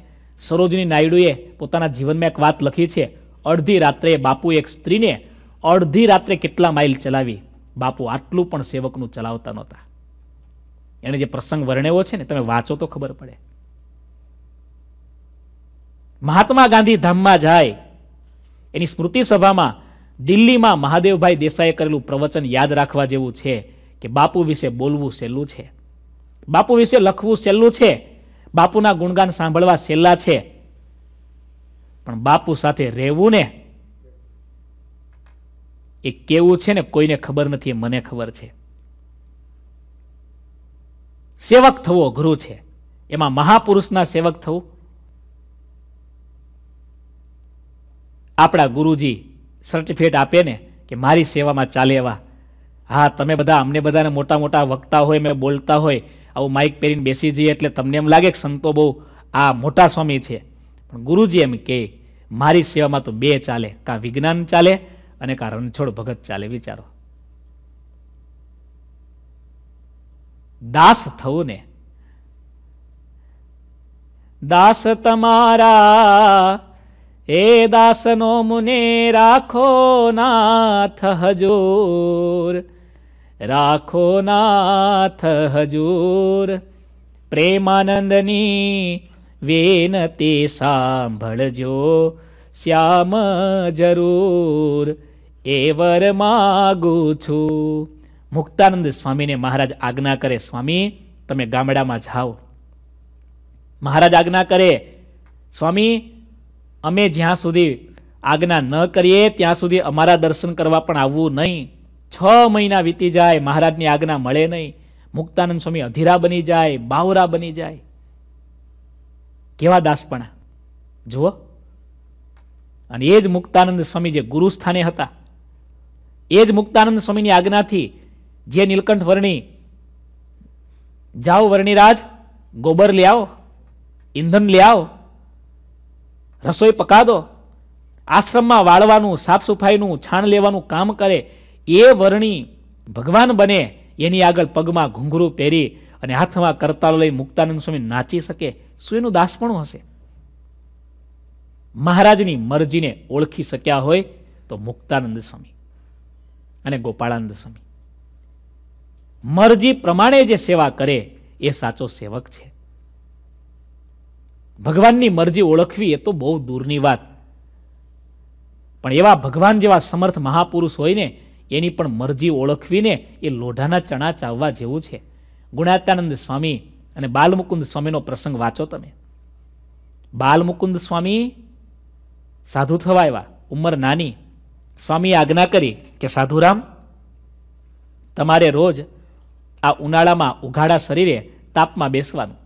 સરોજની નાયડુએ પોતાના જીવનમાં એક વાત લખી છે અડધી રાત્રે બાપુ એક સ્ત્રીને અડધી રાત્રે કેટલા માઇલ ચલાવી બાપુ આટલું પણ સેવકનું ચલાવતા નહોતા એણે જે પ્રસંગ વર્ણવ્યો છે ને તમે વાંચો તો ખબર પડે મહાત્મા ગાંધી ધામમાં જાય એની સ્મૃતિ સભામાં દિલ્હીમાં મહાદેવભાઈ દેસાઈએ કરેલું પ્રવચન યાદ રાખવા જેવું છે કે બાપુ વિશે બોલવું સહેલું છે બાપુ વિશે લખવું સહેલું છે બાપુના ગુણગાન સાંભળવા સહેલા છે પણ બાપુ સાથે રહેવું ને એ કેવું છે ને કોઈને ખબર નથી મને ખબર છે સેવક થવો અઘરું છે એમાં મહાપુરુષના સેવક થવું આપણા ગુરુજી સર્ટિફિકેટ આપે ને કે મારી સેવામાં ચાલે એવા હા તમે બધા અમને બધાને મોટા મોટા વક્તા હોય મેં બોલતા હોય આવું માઇક પહેરીને બેસી જઈએ એટલે તમને એમ લાગે કે સંતો બહુ આ મોટા સ્વામી છે પણ ગુરુજી એમ કે મારી સેવામાં તો બે ચાલે કાં વિજ્ઞાન ચાલે અને કારણ છોડ ભગત ચાલે વિચારો દાસ થવું ને દાસ તમારા એ દાસનો મુને રાખો નાથ હજૂર રાખો નાથ હજૂર પ્રેમાનંદની વેન તે સાંભળજો શ્યામ જરૂર એ વર માગું છું મુક્તાનંદ સ્વામીને મહારાજ આજ્ઞા કરે સ્વામી તમે ગામડામાં જાઓ મહારાજ આજ્ઞા કરે સ્વામી અમે જ્યાં સુધી આજ્ઞા ન કરીએ ત્યાં સુધી અમારા દર્શન કરવા પણ આવવું નહીં છ મહિના વીતી જાય મહારાજની આજ્ઞા મળે નહીં મુક્તાનંદ સ્વામી અધીરા બની જાય બાવરા બની જાય કેવા દાસપણા જુઓ અને એ જ મુક્તાનંદ સ્વામી જે ગુરુસ્થાને હતા એ જ મુક્તાનંદ સ્વામીની આજ્ઞાથી જે નીલકંઠ વર્ણી જાઓ વર્ણિરાજ ગોબર લે આવો ઈંધણ લે આવો રસોઈ પકા દો આશ્રમમાં વાળવાનું સાફ સફાઈનું છાણ લેવાનું કામ કરે એ વર્ણી ભગવાન બને એની આગળ પગમાં ઘૂંઘરું પહેરી અને હાથમાં કરતાલ લઈ મુક્તાનંદ સ્વામી નાચી શકે શું એનું દાસપણું હશે મહારાજની મરજીને ઓળખી શક્યા હોય તો મુક્તાનંદ સ્વામી અને ગોપાળાનંદ સ્વામી મરજી પ્રમાણે જે સેવા કરે એ સાચો સેવક છે ભગવાનની મરજી ઓળખવી એ તો બહુ દૂરની વાત પણ એવા ભગવાન જેવા સમર્થ મહાપુરુષ હોય ને એની પણ મરજી ઓળખવીને એ લોઢાના ચણા ચાવવા જેવું છે ગુણાત્યાનંદ સ્વામી અને બાલમુકુંદ સ્વામીનો પ્રસંગ વાંચો તમે બાલમુકુંદ સ્વામી સાધુ થવા એવા ઉંમર નાની સ્વામીએ આજ્ઞા કરી કે સાધુરામ તમારે રોજ આ ઉનાળામાં ઉઘાડા શરીરે તાપમાં બેસવાનું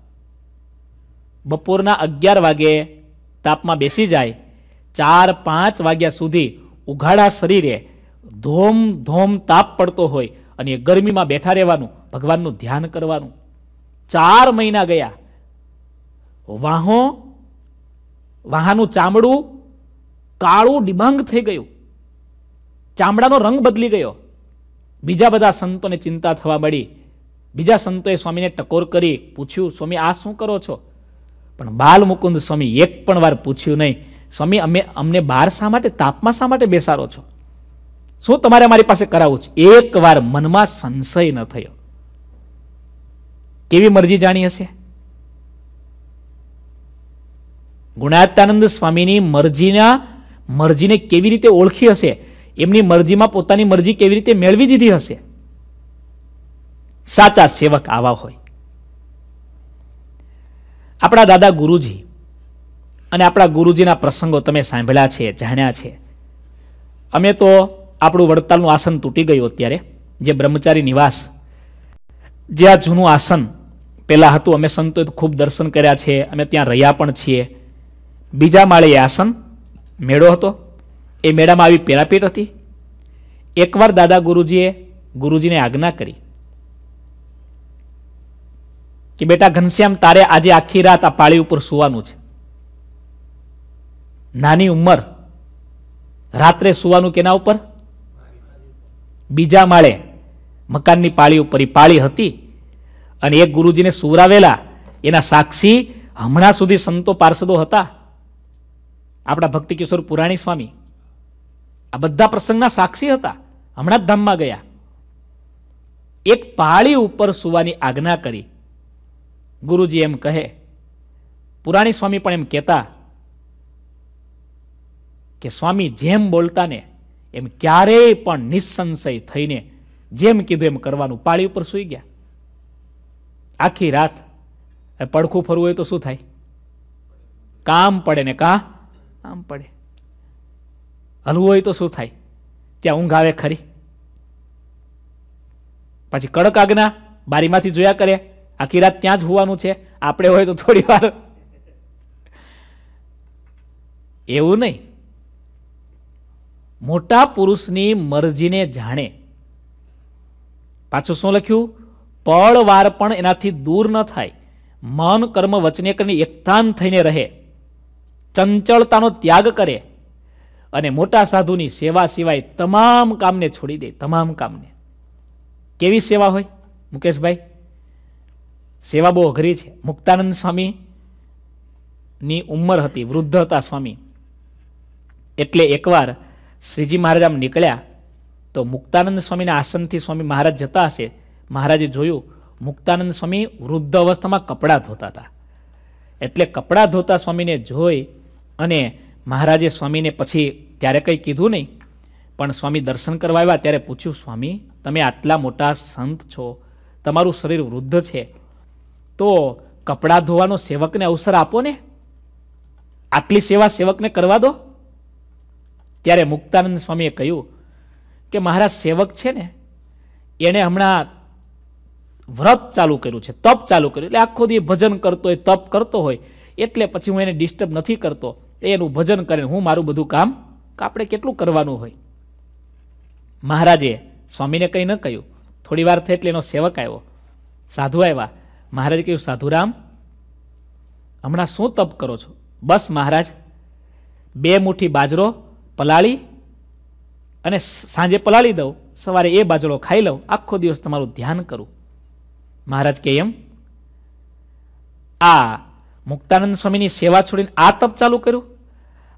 બપોરના અગિયાર વાગે તાપમાં બેસી જાય ચાર પાંચ વાગ્યા સુધી ઉઘાડા શરીરે ધોમ ધોમ તાપ પડતો હોય અને એ ગરમીમાં બેઠા રહેવાનું ભગવાનનું ધ્યાન કરવાનું ચાર મહિના ગયા વાહો વાહાનું ચામડું કાળું ડિબાંગ થઈ ગયું ચામડાનો રંગ બદલી ગયો બીજા બધા સંતોને ચિંતા થવા મળી બીજા સંતોએ સ્વામીને ટકોર કરી પૂછ્યું સ્વામી આ શું કરો છો પણ બાલ મુકુંદ સ્વામી એક પણ વાર પૂછ્યું નહીં સ્વામી અમે અમને બહાર શા માટે તાપમાં શા માટે બેસારો છો શું તમારે મારી પાસે કરાવવું છે એકવાર મનમાં સંશય ન થયો કેવી મરજી જાણી હશે ગુણાત્યાનંદ સ્વામીની મરજીના મરજીને કેવી રીતે ઓળખી હશે એમની મરજીમાં પોતાની મરજી કેવી રીતે મેળવી દીધી હશે સાચા સેવક આવા હોય આપણા દાદા ગુરુજી અને આપણા ગુરુજીના પ્રસંગો તમે સાંભળ્યા છે જાણ્યા છે અમે તો આપણું વડતાલનું આસન તૂટી ગયું અત્યારે જે બ્રહ્મચારી નિવાસ જે આ જૂનું આસન પહેલાં હતું અમે સંતોએ ખૂબ દર્શન કર્યા છે અમે ત્યાં રહ્યા પણ છીએ બીજા માળે એ આસન મેળો હતો એ મેળામાં આવી પેરાપીટ હતી એકવાર દાદા ગુરુજીએ ગુરુજીને આજ્ઞા કરી કે બેટા ઘનશ્યામ તારે આજે આખી રાત આ પાળી ઉપર સુવાનું છે નાની ઉંમર રાત્રે સુવાનું કેના ઉપર બીજા માળે મકાનની પાળી ઉપર એ પાળી હતી અને એક ગુરુજીને સુવરાવેલા એના સાક્ષી હમણાં સુધી સંતો પાર્ષદો હતા આપણા ભક્તિ કિશોર પુરાણી સ્વામી આ બધા પ્રસંગના સાક્ષી હતા હમણાં જ ધામમાં ગયા એક પહાડી ઉપર સુવાની આજ્ઞા કરી ગુરુજી એમ કહે પુરાણી સ્વામી પણ એમ કહેતા કે સ્વામી જેમ બોલતા ને એમ ક્યારેય પણ નિસંશય થઈને જેમ કીધું એમ કરવાનું પાળી ઉપર સૂઈ ગયા આખી રાત પડખું ફરવું હોય તો શું થાય કામ પડે ને કામ પડે હલવું હોય તો શું થાય ત્યાં ઊંઘ આવે ખરી પછી કડક આજ્ઞા બારીમાંથી જોયા કરે આખી રાત ત્યાં જ હોવાનું છે આપણે હોય તો થોડી વાર એવું નહીં મોટા પુરુષની મરજીને જાણે પાછું શું લખ્યું પળવાર પણ એનાથી દૂર ન થાય મન કર્મ વચને એકતાન થઈને રહે ચંચળતાનો ત્યાગ કરે અને મોટા સાધુની સેવા સિવાય તમામ કામને છોડી દે તમામ કામને કેવી સેવા હોય મુકેશભાઈ સેવા બહુ અઘરી છે મુક્તાનંદ સ્વામીની ઉંમર હતી વૃદ્ધ હતા સ્વામી એટલે એકવાર શ્રીજી મહારાજ આમ નીકળ્યા તો મુક્તાનંદ સ્વામીના આસનથી સ્વામી મહારાજ જતા હશે મહારાજે જોયું મુક્તાનંદ સ્વામી વૃદ્ધ અવસ્થામાં કપડાં ધોતા હતા એટલે કપડાં ધોતા સ્વામીને જોઈ અને મહારાજે સ્વામીને પછી ત્યારે કંઈ કીધું નહીં પણ સ્વામી દર્શન કરવા આવ્યા ત્યારે પૂછ્યું સ્વામી તમે આટલા મોટા સંત છો તમારું શરીર વૃદ્ધ છે તો કપડાં ધોવાનો સેવકને અવસર આપો ને આટલી સેવા સેવકને કરવા દો ત્યારે મુક્તાનંદ સ્વામીએ કહ્યું કે મહારાજ સેવક છે ને એણે હમણાં વ્રત ચાલુ કર્યું છે તપ ચાલુ કર્યું એટલે આખો દી ભજન કરતો હોય તપ કરતો હોય એટલે પછી હું એને ડિસ્ટર્બ નથી કરતો એનું ભજન કરીને હું મારું બધું કામ આપણે કેટલું કરવાનું હોય મહારાજે સ્વામીને કંઈ ન કહ્યું થોડી વાર થઈ એટલે એનો સેવક આવ્યો સાધુ આવ્યા મહારાજે કહ્યું સાધુરામ હમણાં શું તપ કરો છો બસ મહારાજ બે મુઠ્ઠી બાજરો પલાળી અને સાંજે પલાળી દઉં સવારે એ બાજરો ખાઈ લઉં આખો દિવસ તમારું ધ્યાન કરું મહારાજ કે એમ આ મુક્તાનંદ સ્વામીની સેવા છોડીને આ તપ ચાલુ કર્યું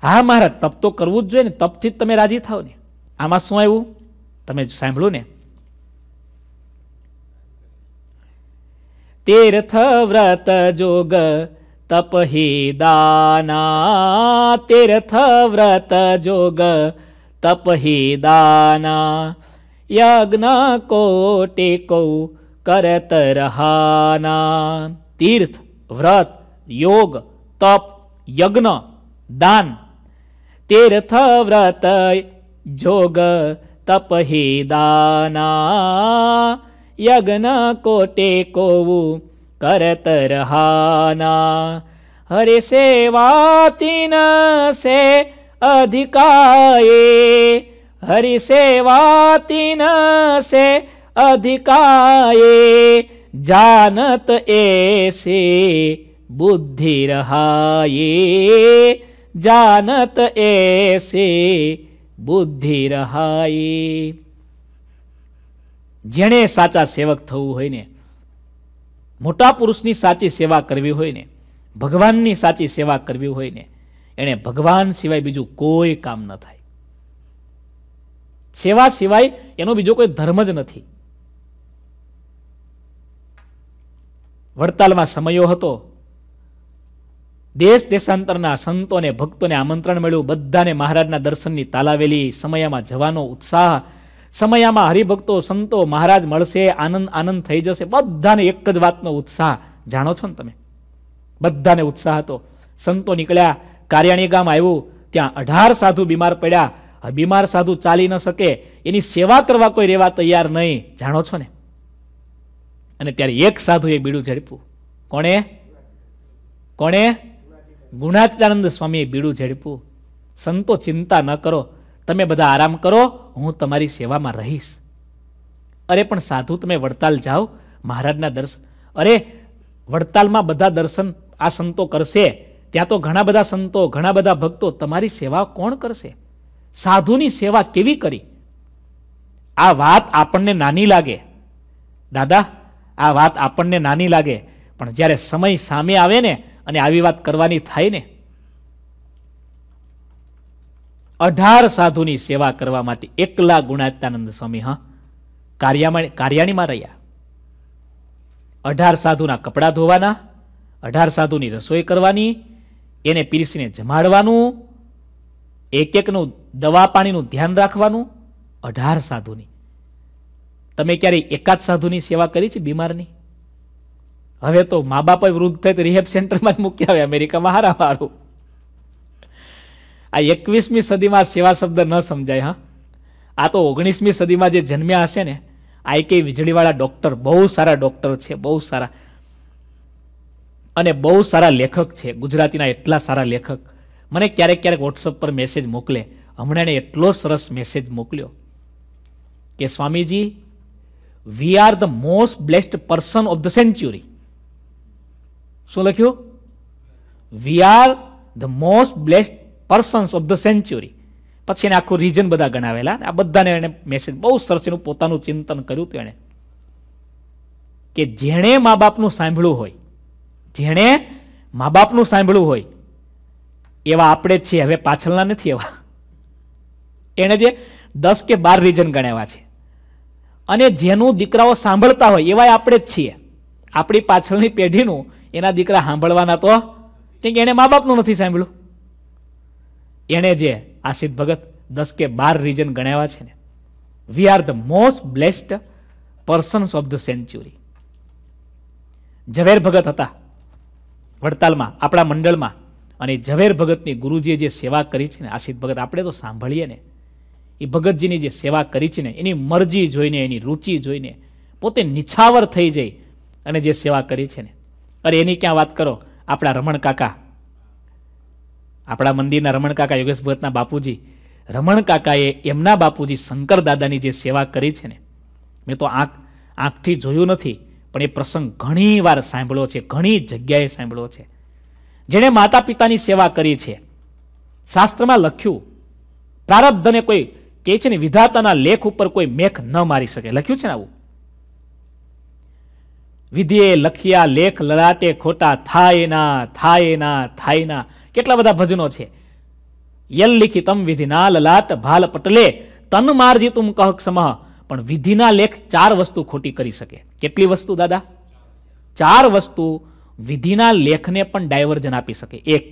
હા મહારાજ તપ તો કરવું જ જોઈએ ને તપથી જ તમે રાજી થાવ ને આમાં શું આવ્યું તમે સાંભળ્યું ને તીર્થ વ્રત જોગ તપ હિ દાના તીર્થ વ્રત જોગ તપ હિ દાના યજ્ઞ કોટે કૌ કરત રહાના તીર્થ વ્રત योग तप यज्ञ दान तीर्थ व्रत जोग तप ही दाना यज्ञ कोटे को करत रहाना हरि सेवा तीन से अधिकाए हरि सेवा तीन से अधिकाए जानत ऐसे બુદ્ધિરહાયે જાનત એસે બુદ્ધિરહાયે જેણે સાચા સેવક થવું હોય ને મોટા પુરુષની સાચી સેવા કરવી હોય ને ભગવાનની સાચી સેવા કરવી હોય ને એણે ભગવાન સિવાય બીજું કોઈ કામ ન થાય સેવા સિવાય એનો બીજો કોઈ ધર્મ જ નથી વડતાલમાં સમયો હતો દેશ દેશાંતરના સંતોને ભક્તોને આમંત્રણ મળ્યું બધાને મહારાજના દર્શનની તાલાવેલી સમયમાં જવાનો ઉત્સાહ સમયામાં હરિભક્તો સંતો મહારાજ મળશે આનંદ આનંદ થઈ જશે બધાને એક જ વાતનો ઉત્સાહ જાણો છો ને તમે બધાને ઉત્સાહ હતો સંતો નીકળ્યા કાર્યાણી ગામ આવ્યું ત્યાં અઢાર સાધુ બીમાર પડ્યા બીમાર સાધુ ચાલી ન શકે એની સેવા કરવા કોઈ રહેવા તૈયાર નહીં જાણો છો ને અને ત્યારે એક સાધુએ બીડું ઝડપું કોણે કોણે ગુણાતીતાનંદ સ્વામીએ બીડું ઝડપું સંતો ચિંતા ન કરો તમે બધા આરામ કરો હું તમારી સેવામાં રહીશ અરે પણ સાધુ તમે વડતાલ જાઓ મહારાજના દર્શન અરે વડતાલમાં બધા દર્શન આ સંતો કરશે ત્યાં તો ઘણા બધા સંતો ઘણા બધા ભક્તો તમારી સેવા કોણ કરશે સાધુની સેવા કેવી કરી આ વાત આપણને નાની લાગે દાદા આ વાત આપણને નાની લાગે પણ જ્યારે સમય સામે આવે ને અને આવી વાત કરવાની થાય ને અઢાર સાધુની સેવા કરવા માટે એકલા ગુણાત્યાનંદ સ્વામી હા કાર્યામાં કાર્યાણીમાં રહ્યા અઢાર સાધુના કપડાં ધોવાના અઢાર સાધુની રસોઈ કરવાની એને પીરસીને જમાડવાનું એક એકનું દવા પાણીનું ધ્યાન રાખવાનું અઢાર સાધુની તમે ક્યારેય એકાદ સાધુની સેવા કરી છે બીમારની હવે તો મા બાપ વૃદ્ધ થાય તો રિહેબ સેન્ટરમાં જ મૂકી આવે અમેરિકામાં હારા હારું આ એકવીસમી સદીમાં સેવા શબ્દ ન સમજાય હા આ તો ઓગણીસમી સદીમાં જે જન્મ્યા હશે ને આઈ કે વીજળીવાળા ડૉક્ટર બહુ સારા ડૉક્ટર છે બહુ સારા અને બહુ સારા લેખક છે ગુજરાતીના એટલા સારા લેખક મને ક્યારેક ક્યારેક વોટ્સઅપ પર મેસેજ મોકલે હમણાં એણે એટલો સરસ મેસેજ મોકલ્યો કે Swamiji we are the most blessed person of the century શું લખ્યું we are the most blessed persons of the century પછી એને આખું રિઝન બધા ગણાવેલા આ બધાને એને મેસેજ બહુ સરસ એનું પોતાનું ચિંતન કર્યું હતું એણે કે જેણે મા બાપનું સાંભળ્યું હોય જેણે મા બાપનું સાંભળ્યું હોય એવા આપણે જ છીએ હવે પાછળના નથી એવા એણે જે દસ કે બાર રીજન ગણાવ્યા છે અને જેનું દીકરાઓ સાંભળતા હોય એવાય આપણે જ છીએ આપણી પાછળની પેઢીનું એના દીકરા સાંભળવાના તો કેમ કે એને મા બાપનું નથી સાંભળ્યું એણે જે આશિત ભગત દસ કે બાર રીજન ગણાવ્યા છે ને we are the most blessed persons of the century Zaver Bhagat હતા વડતાલમાં આપણા મંડળમાં અને ઝવેર ભગતની ગુરુજીએ જે સેવા કરી છે ને આશિત ભગત આપણે તો સાંભળીએ ને એ ભગતજીની જે સેવા કરી છે ને એની મરજી જોઈને એની રુચિ જોઈને પોતે નિછાવર થઈ જઈ અને જે સેવા કરી છે ને અરે એની ક્યાં વાત કરો આપણા રમણ કાકા આપણા મંદિરના રમણકાકા યોગેશ ભગતના બાપુજી રમણ રમણકાકાએ એમના બાપુજી શંકર દાદાની જે સેવા કરી છે ને મેં તો આંખ આંખથી જોયું નથી પણ એ પ્રસંગ ઘણી વાર સાંભળ્યો છે ઘણી જગ્યાએ સાંભળ્યો છે જેણે માતા પિતાની સેવા કરી છે શાસ્ત્રમાં લખ્યું પ્રારબ્ધને કોઈ કહે છે ને વિધાતાના લેખ ઉપર કોઈ મેખ ન મારી શકે લખ્યું છે ને આવું વિધિએ લખ્યા લેખ લલાટે ખોટા થાય ના થાય ના થાય ના કેટલા બધા ભજનો છે યલ લિખી તમ વિધિના લલાટ ભાલ પટલે તન મારજી તુમ કહક સમહ પણ વિધિના લેખ ચાર વસ્તુ ખોટી કરી શકે કેટલી વસ્તુ દાદા ચાર વસ્તુ વિધિના લેખને પણ ડાયવર્જન આપી શકે એક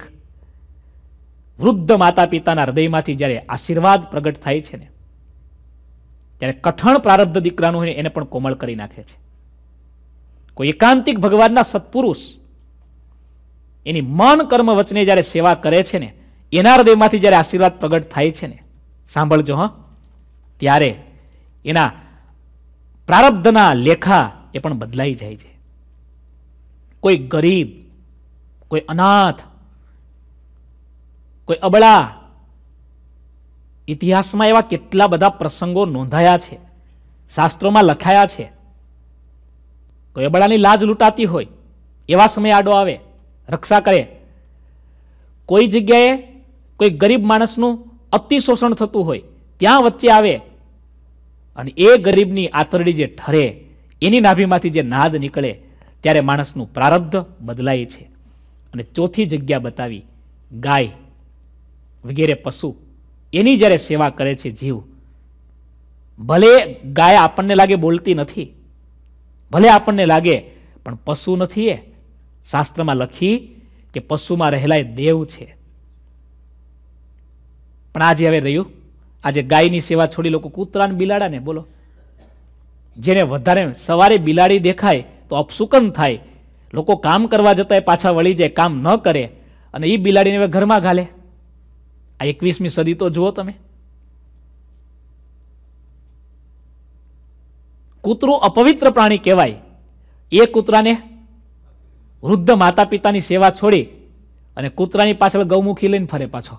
વૃદ્ધ માતા પિતાના હૃદયમાંથી જ્યારે આશીર્વાદ પ્રગટ થાય છે ને ત્યારે કઠણ પ્રારબ્ધ દીકરાનું એને પણ કોમળ કરી નાખે છે કોઈ એકાંતિક ભગવાનના સત્પુરુષ એની મન કર્મ વચને જ્યારે સેવા કરે છે ને એના હૃદયમાંથી જ્યારે આશીર્વાદ પ્રગટ થાય છે ને સાંભળજો હા ત્યારે એના પ્રારબ્ધના લેખા એ પણ બદલાઈ જાય છે કોઈ ગરીબ કોઈ અનાથ કોઈ અબળા ઇતિહાસમાં એવા કેટલા બધા પ્રસંગો નોંધાયા છે શાસ્ત્રોમાં લખાયા છે કોઈ એ બળાની લાજ લૂંટાતી હોય એવા સમયે આડો આવે રક્ષા કરે કોઈ જગ્યાએ કોઈ ગરીબ માણસનું અતિ શોષણ થતું હોય ત્યાં વચ્ચે આવે અને એ ગરીબની આતરડી જે ઠરે એની નાભીમાંથી જે નાદ નીકળે ત્યારે માણસનું પ્રારબ્ધ બદલાય છે અને ચોથી જગ્યા બતાવી ગાય વગેરે પશુ એની જ્યારે સેવા કરે છે જીવ ભલે ગાય આપણને લાગે બોલતી નથી ભલે આપણને લાગે પણ પશુ નથી એ શાસ્ત્રમાં લખી કે પશુમાં રહેલા એ દેવ છે પણ આજે હવે રહ્યું આજે ગાયની સેવા છોડી લોકો કૂતરા ને બિલાડાને બોલો જેને વધારે સવારે બિલાડી દેખાય તો અપસુકન થાય લોકો કામ કરવા જતાંય પાછા વળી જાય કામ ન કરે અને એ બિલાડીને હવે ઘરમાં ઘાલે આ એકવીસમી સદી તો જુઓ તમે કૂતરું અપવિત્ર પ્રાણી કહેવાય એ કૂતરાને વૃદ્ધ માતા પિતાની સેવા છોડી અને કૂતરાની પાછળ ગૌમુખી લઈને ફરે પાછો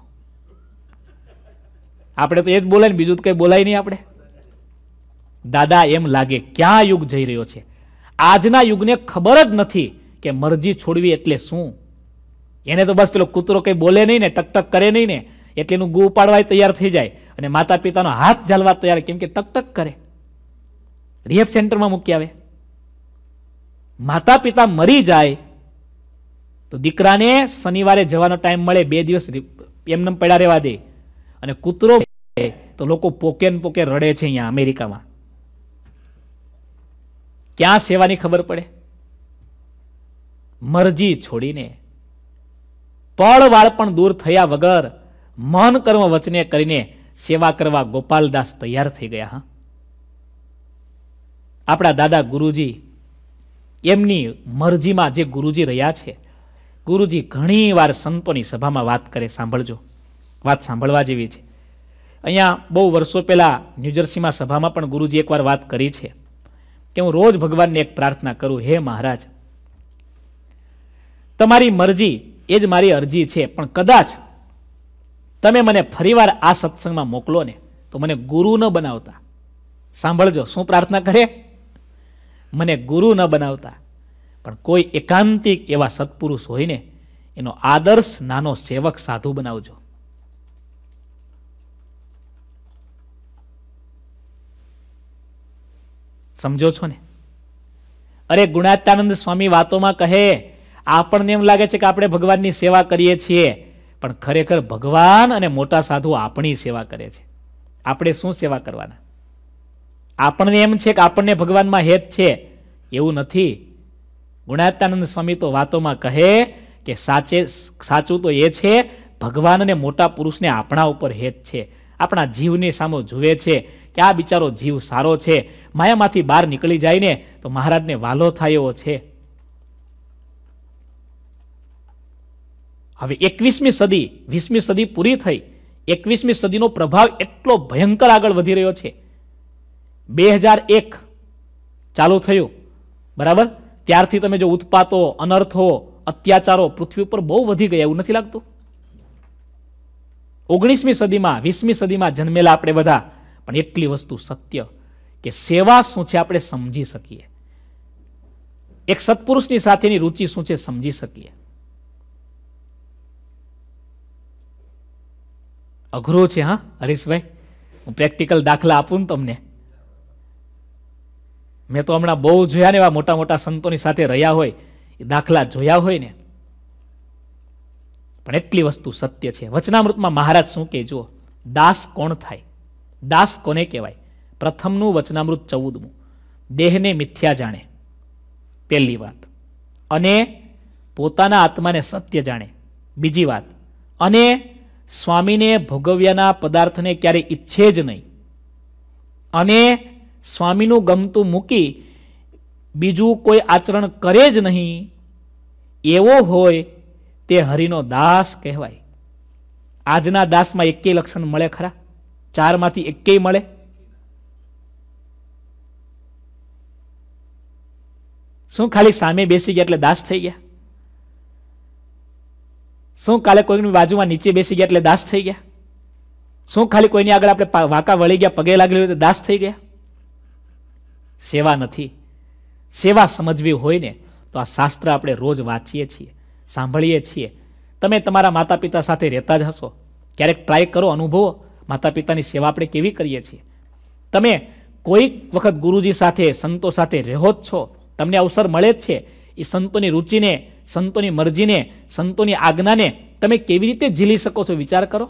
આપણે તો એ જ બોલાય ને બીજું તો કંઈ બોલાય નહીં આપણે દાદા એમ લાગે ક્યાં યુગ જઈ રહ્યો છે આજના યુગને ખબર જ નથી કે મરજી છોડવી એટલે શું એને તો બસ પેલો કૂતરો કંઈ બોલે નહીં ને ટકટક કરે નહીં ને એટલે એનું ગુ ઉપાડવાય તૈયાર થઈ જાય અને માતા પિતાનો હાથ ઝાલવા તૈયાર કેમ કે ટકટક કરે રિહેફ સેન્ટરમાં મૂકી આવે માતા પિતા મરી જાય તો દીકરાને શનિવારે જવાનો ટાઈમ મળે બે દિવસ એમને પડ્યા રહેવા દે અને કૂતરો તો લોકો પોકે ને પોકે રડે છે અહીંયા અમેરિકામાં ક્યાં સેવાની ખબર પડે મરજી છોડીને પળ વાળ પણ દૂર થયા વગર મન કર્મ વચને કરીને સેવા કરવા ગોપાલદાસ તૈયાર થઈ ગયા હા આપણા દાદા ગુરુજી એમની મરજીમાં જે ગુરુજી રહ્યા છે ગુરુજી ઘણી વાર સંતોની સભામાં વાત કરે સાંભળજો વાત સાંભળવા જેવી છે અહીંયા બહુ વર્ષો પહેલાં ન્યૂજર્સીમાં સભામાં પણ ગુરુજી એકવાર વાત કરી છે કે હું રોજ ભગવાનને એક પ્રાર્થના કરું હે મહારાજ તમારી મરજી એ જ મારી અરજી છે પણ કદાચ તમે મને ફરીવાર આ સત્સંગમાં મોકલો ને તો મને ગુરુ ન બનાવતા સાંભળજો શું પ્રાર્થના કરે મને ગુરુ ન બનાવતા પણ કોઈ એકાંતિક એવા સત્પુરુષ હોયને એનો આદર્શ નાનો સેવક સાધુ બનાવજો સમજો છો ને અરે ગુણાત્યાનંદ સ્વામી વાતોમાં કહે આપણને એમ લાગે છે કે આપણે ભગવાનની સેવા કરીએ છીએ પણ ખરેખર ભગવાન અને મોટા સાધુ આપણી સેવા કરે છે આપણે શું સેવા કરવાના આપણને એમ છે કે આપણને ભગવાનમાં હેત છે એવું નથી ગુણાત્યાનંદ સ્વામી તો વાતોમાં કહે કે સાચે સાચું તો એ છે ભગવાનને મોટા પુરુષને આપણા ઉપર હેત છે આપણા જીવની સામે જુએ છે કે આ બિચારો જીવ સારો છે માયામાંથી બહાર નીકળી જાય ને તો મહારાજને વાલો થાય એવો છે હવે એકવીસમી સદી વીસમી સદી પૂરી થઈ એકવીસમી સદીનો પ્રભાવ એટલો ભયંકર આગળ વધી રહ્યો છે બે હજાર એક ચાલુ થયું બરાબર ત્યારથી તમે જો ઉત્પાતો અનર્થો અત્યાચારો પૃથ્વી ઉપર બહુ વધી ગયા એવું નથી લાગતું ઓગણીસમી સદીમાં વીસમી સદીમાં જન્મેલા આપણે બધા પણ એટલી વસ્તુ સત્ય કે સેવા શું છે આપણે સમજી શકીએ એક સત્પુરુષની સાથેની રુચિ શું છે સમજી શકીએ અઘરો છે હા હરીશભાઈ હું પ્રેક્ટિકલ દાખલા આપું ને તમને મેં તો હમણાં બહુ જોયા ને એવા મોટા મોટા સંતોની સાથે રહ્યા હોય એ દાખલા જોયા હોય ને પણ એટલી વસ્તુ સત્ય છે વચનામૃતમાં મહારાજ શું કહે જુઓ દાસ કોણ થાય દાસ કોને કહેવાય પ્રથમનું વચનામૃત ચૌદમું દેહને મિથ્યા જાણે પહેલી વાત અને પોતાના આત્માને સત્ય જાણે બીજી વાત અને સ્વામીને ભોગવ્યાના પદાર્થને ક્યારે ઈચ્છે જ નહીં અને સ્વામીનું ગમતું મૂકી બીજું કોઈ આચરણ કરે જ નહીં એવો હોય તે હરિનો દાસ કહેવાય આજના દાસમાં એકે લક્ષણ મળે ખરા ચારમાંથી એકે મળે શું ખાલી સામે બેસી ગયા એટલે દાસ થઈ ગયા શું કાલે કોઈની બાજુમાં નીચે બેસી ગયા એટલે દાસ થઈ ગયા શું ખાલી કોઈની આગળ આપણે વાંકા વળી ગયા પગે લાગેલી હોય તો દાસ થઈ ગયા સેવા નથી સેવા સમજવી હોય ને તો આ શાસ્ત્ર આપણે રોજ વાંચીએ છીએ સાંભળીએ છીએ તમે તમારા માતા પિતા સાથે રહેતા જ હશો ક્યારેક ટ્રાય કરો અનુભવો માતા પિતાની સેવા આપણે કેવી કરીએ છીએ તમે કોઈક વખત ગુરુજી સાથે સંતો સાથે રહો જ છો તમને અવસર મળે જ છે એ સંતોની રુચિને સંતોની મરજીને સંતોની આજ્ઞાને તમે કેવી રીતે ઝીલી શકો છો વિચાર કરો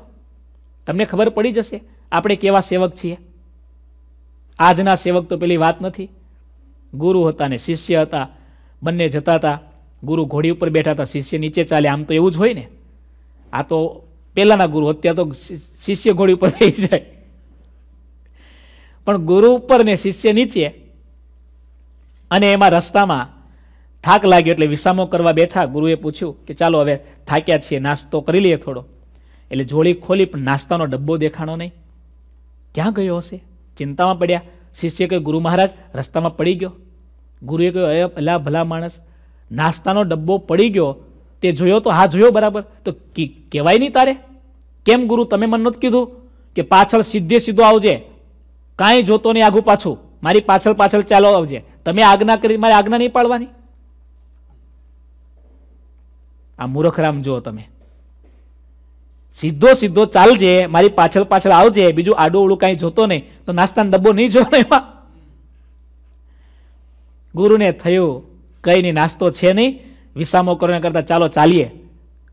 તમને ખબર પડી જશે આપણે કેવા સેવક છીએ આજના સેવક તો પેલી વાત નથી ગુરુ હતા ને શિષ્ય હતા બંને જતા હતા ગુરુ ઘોડી ઉપર બેઠા હતા શિષ્ય નીચે ચાલે આમ તો એવું જ હોય ને આ તો પહેલાંના ગુરુ અત્યારે તો શિષ્ય ઘોડી ઉપર થઈ જાય પણ ગુરુ ઉપર ને શિષ્ય નીચે અને એમાં રસ્તામાં થાક લાગ્યો એટલે વિસામો કરવા બેઠા ગુરુએ પૂછ્યું કે ચાલો હવે થાક્યા છીએ નાસ્તો કરી લઈએ થોડો એટલે જોડી ખોલી પણ નાસ્તાનો ડબ્બો દેખાણો નહીં ક્યાં ગયો હશે ચિંતામાં પડ્યા શિષ્ય કે ગુરુ મહારાજ રસ્તામાં પડી ગયો ગુરુએ કહ્યું અરે ભલા ભલા માણસ નાસ્તાનો ડબ્બો પડી ગયો તે જોયો તો હા જોયો બરાબર તો કહેવાય નહીં તારે કેમ ગુરુ તમે મને નથી કીધું કે પાછળ સીધે સીધો આવજે કાંઈ જોતો નહીં આઘું પાછું મારી પાછળ પાછળ ચાલો આવજે તમે આજ્ઞા કરી મારી આજ્ઞા નહીં પાડવાની આ મૂરખરામ જુઓ તમે સીધો સીધો ચાલજે મારી પાછળ પાછળ આવજે બીજું આડું ઉડું કાંઈ જોતો નહીં તો નાસ્તાનો ડબ્બો નહીં જો એમાં ગુરુને થયું કંઈ નહીં નાસ્તો છે નહીં વિસામો કરો કરતાં ચાલો ચાલીએ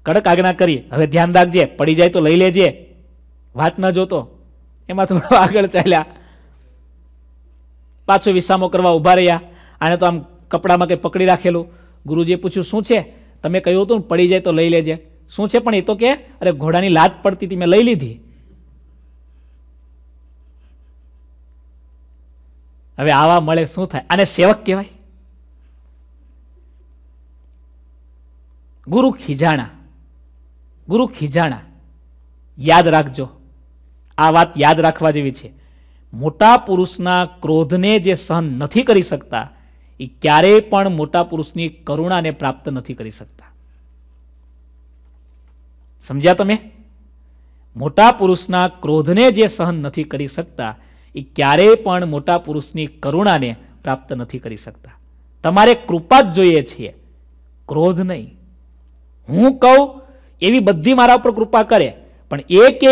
કડક આજ્ઞા કરીએ હવે ધ્યાન રાખજે પડી જાય તો લઈ લેજે વાત ન જોતો એમાં થોડો આગળ ચાલ્યા પાછો વિસામો કરવા ઊભા રહ્યા આને તો આમ કપડામાં કંઈ પકડી રાખેલું ગુરુજીએ પૂછ્યું શું છે તમે કહ્યું હતું પડી જાય તો લઈ લેજે શું છે પણ એ તો કે અરે ઘોડાની લાત પડતી હતી મેં લઈ લીધી હવે આવા મળે શું થાય અને સેવક કહેવાય ગુરુ ખીજાણા ગુરુ ખીજાણા યાદ રાખજો આ વાત યાદ રાખવા જેવી છે મોટા પુરુષના ક્રોધને જે સહન નથી કરી શકતા એ ક્યારેય પણ મોટા પુરુષની કરુણાને પ્રાપ્ત નથી કરી શકતા સમજ્યા તમે મોટા પુરુષના ક્રોધને જે સહન નથી કરી શકતા એ ક્યારેય પણ મોટા પુરુષની કરુણાને પ્રાપ્ત નથી કરી શકતા તમારે કૃપા જ જોઈએ છીએ ક્રોધ નહીં હું કહું એવી બધી મારા ઉપર કૃપા કરે પણ એ કે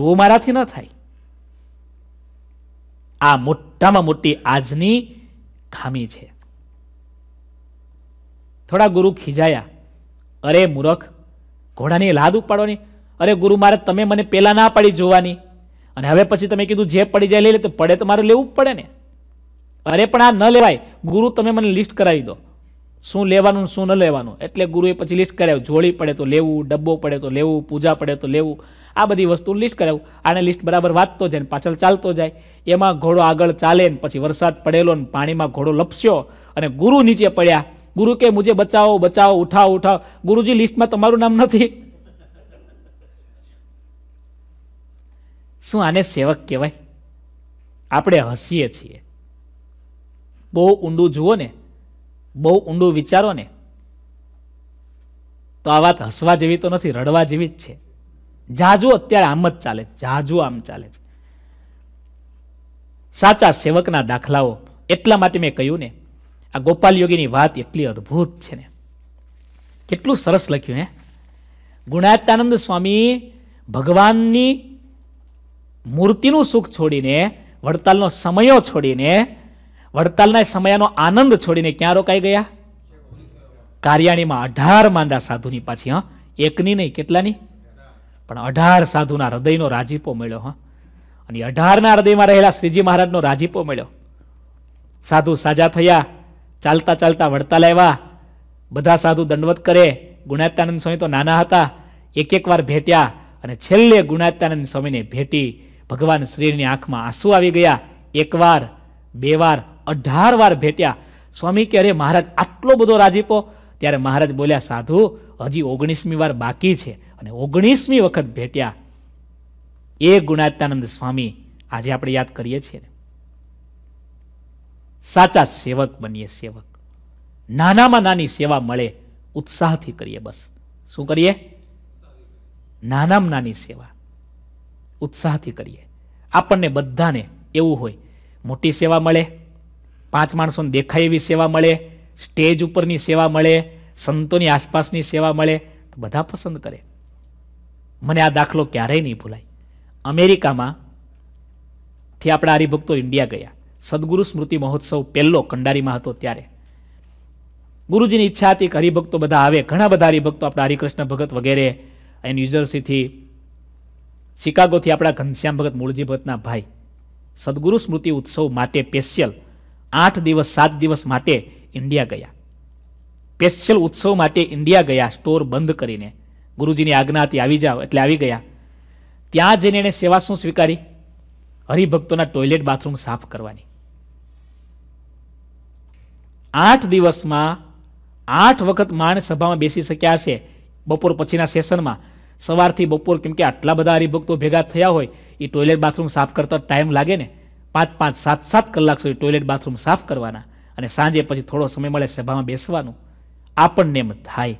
એવું મારાથી ન થાય આ મોટામાં મોટી આજની ખામી છે થોડા ગુરુ ખીજાયા અરે મૂરખ ઘોડાની લાદ ઉપાડવાની અરે ગુરુ મહારાજ તમે મને પહેલાં ના પાડી જોવાની અને હવે પછી તમે કીધું જે પડી જાય લઈ લે તો પડે તો મારું લેવું જ પડે ને અરે પણ આ ન લેવાય ગુરુ તમે મને લિસ્ટ કરાવી દો શું લેવાનું શું ન લેવાનું એટલે ગુરુએ પછી લિસ્ટ કરાવ્યું જોડી પડે તો લેવું ડબ્બો પડે તો લેવું પૂજા પડે તો લેવું આ બધી વસ્તુ લિસ્ટ કરાવ્યું આને લિસ્ટ બરાબર વાંચતો જાય પાછળ ચાલતો જાય એમાં ઘોડો આગળ ચાલે ને પછી વરસાદ પડેલો ને પાણીમાં ઘોડો લપસ્યો અને ગુરુ નીચે પડ્યા ગુરુ કે મુજે બચાવો બચાવો ઉઠાવો ઉઠાવો ગુરુજી લિસ્ટમાં તમારું નામ નથી શું આને સેવક કહેવાય આપણે હસીએ છીએ બહુ ઊંડું જુઓ ને બહુ ઊંડું વિચારો ને તો આ વાત હસવા જેવી તો નથી રડવા જેવી જ છે જાજુ અત્યારે આમ જ ચાલે જાજુ આમ ચાલે છે સાચા સેવકના દાખલાઓ એટલા માટે મેં કહ્યું ને આ ગોપાલ યોગીની વાત એટલી અદ્ભુત છે ને કેટલું સરસ લખ્યું હે ગુણાત્યાનંદ સ્વામી ભગવાનની મૂર્તિનું સુખ છોડીને વડતાલનો સમયો છોડીને વડતાલના સમયનો આનંદ છોડીને ક્યાં રોકાઈ ગયા કાર્યાણીમાં અઢાર માંદા સાધુની પાછી હા એકની નહીં કેટલાની પણ અઢાર સાધુના હૃદયનો રાજીપો મળ્યો હા અને અઢારના હૃદયમાં રહેલા શ્રીજી મહારાજનો રાજીપો મળ્યો સાધુ સાજા થયા ચાલતા ચાલતા વળતા લેવા બધા સાધુ દંડવત કરે ગુણાત્યાનંદ સ્વામી તો નાના હતા એક એક વાર ભેટ્યા અને છેલ્લે ગુણાત્યાનંદ સ્વામીને ભેટી ભગવાન શ્રીની આંખમાં આંસુ આવી ગયા એક વાર બે વાર અઢાર વાર ભેટ્યા સ્વામી કે અરે મહારાજ આટલો બધો રાજીપો ત્યારે મહારાજ બોલ્યા સાધુ હજી ઓગણીસમી વાર બાકી છે અને ઓગણીસમી વખત ભેટ્યા એ ગુણાત્યાનંદ સ્વામી આજે આપણે યાદ કરીએ છીએ સાચા સેવક બનીએ સેવક નાનામાં નાની સેવા મળે ઉત્સાહથી કરીએ બસ શું કરીએ નાનામાં નાની સેવા ઉત્સાહથી કરીએ આપણને બધાને એવું હોય મોટી સેવા મળે પાંચ માણસોને દેખાય એવી સેવા મળે સ્ટેજ ઉપરની સેવા મળે સંતોની આસપાસની સેવા મળે તો બધા પસંદ કરે મને આ દાખલો ક્યારેય નહીં ભૂલાય અમેરિકામાં થી આપણા હરિભક્તો ઇન્ડિયા ગયા સદગુરુ સ્મૃતિ મહોત્સવ પહેલો કંડારીમાં હતો ત્યારે ગુરુજીની ઈચ્છા હતી કે હરિભક્તો બધા આવે ઘણા બધા હરિભક્તો આપણા હરિકૃષ્ણ ભગત વગેરે અહીં ન્યુજર્સીથી શિકાગોથી આપણા ઘનશ્યામ ભગત મૂળજી ભગતના ભાઈ સદગુરુ સ્મૃતિ ઉત્સવ માટે સ્પેશિયલ આઠ દિવસ સાત દિવસ માટે ઇન્ડિયા ગયા સ્પેશિયલ ઉત્સવ માટે ઇન્ડિયા ગયા સ્ટોર બંધ કરીને ગુરુજીની આજ્ઞા હતી આવી જાઓ એટલે આવી ગયા ત્યાં જઈને એણે સેવા શું સ્વીકારી હરિભક્તોના ટોયલેટ બાથરૂમ સાફ કરવાની આઠ દિવસમાં આઠ વખત માણ સભામાં બેસી શક્યા છે બપોર પછીના સેશનમાં સવારથી બપોર કેમ કે આટલા બધા હરિભક્તો ભેગા થયા હોય એ ટોયલેટ બાથરૂમ સાફ કરતા ટાઈમ લાગે ને પાંચ પાંચ સાત સાત કલાક સુધી ટોયલેટ બાથરૂમ સાફ કરવાના અને સાંજે પછી થોડો સમય મળે સભામાં બેસવાનું આપણને એમ થાય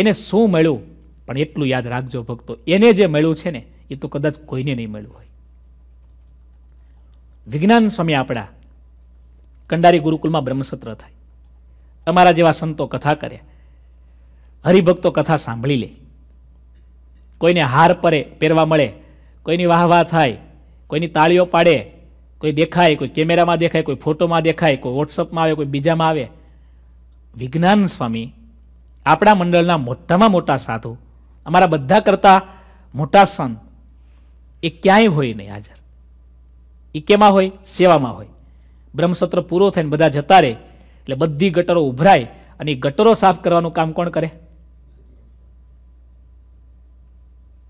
એને શું મળ્યું પણ એટલું યાદ રાખજો ભક્તો એને જે મળ્યું છે ને એ તો કદાચ કોઈને નહીં મળ્યું હોય વિજ્ઞાન સ્વામી આપણા કંડારી ગુરુકુલમાં બ્રહ્મસત્ર થાય તમારા જેવા સંતો કથા કરે હરિભક્તો કથા સાંભળી લે કોઈને હાર પરે પહેરવા મળે કોઈની વાહ વાહ થાય કોઈની તાળીઓ પાડે કોઈ દેખાય કોઈ કેમેરામાં દેખાય કોઈ ફોટોમાં દેખાય કોઈ વોટ્સઅપમાં આવે કોઈ બીજામાં આવે વિજ્ઞાન સ્વામી આપણા મંડળના મોટામાં મોટા સાધુ અમારા બધા કરતા મોટા સંત એ ક્યાંય હોય નહીં હાજર એ કેમાં હોય સેવામાં હોય બ્રહ્મસત્ર પૂરો થઈને બધા જતા રહે એટલે બધી ગટરો ઉભરાય અને ગટરો સાફ કરવાનું કામ કોણ કરે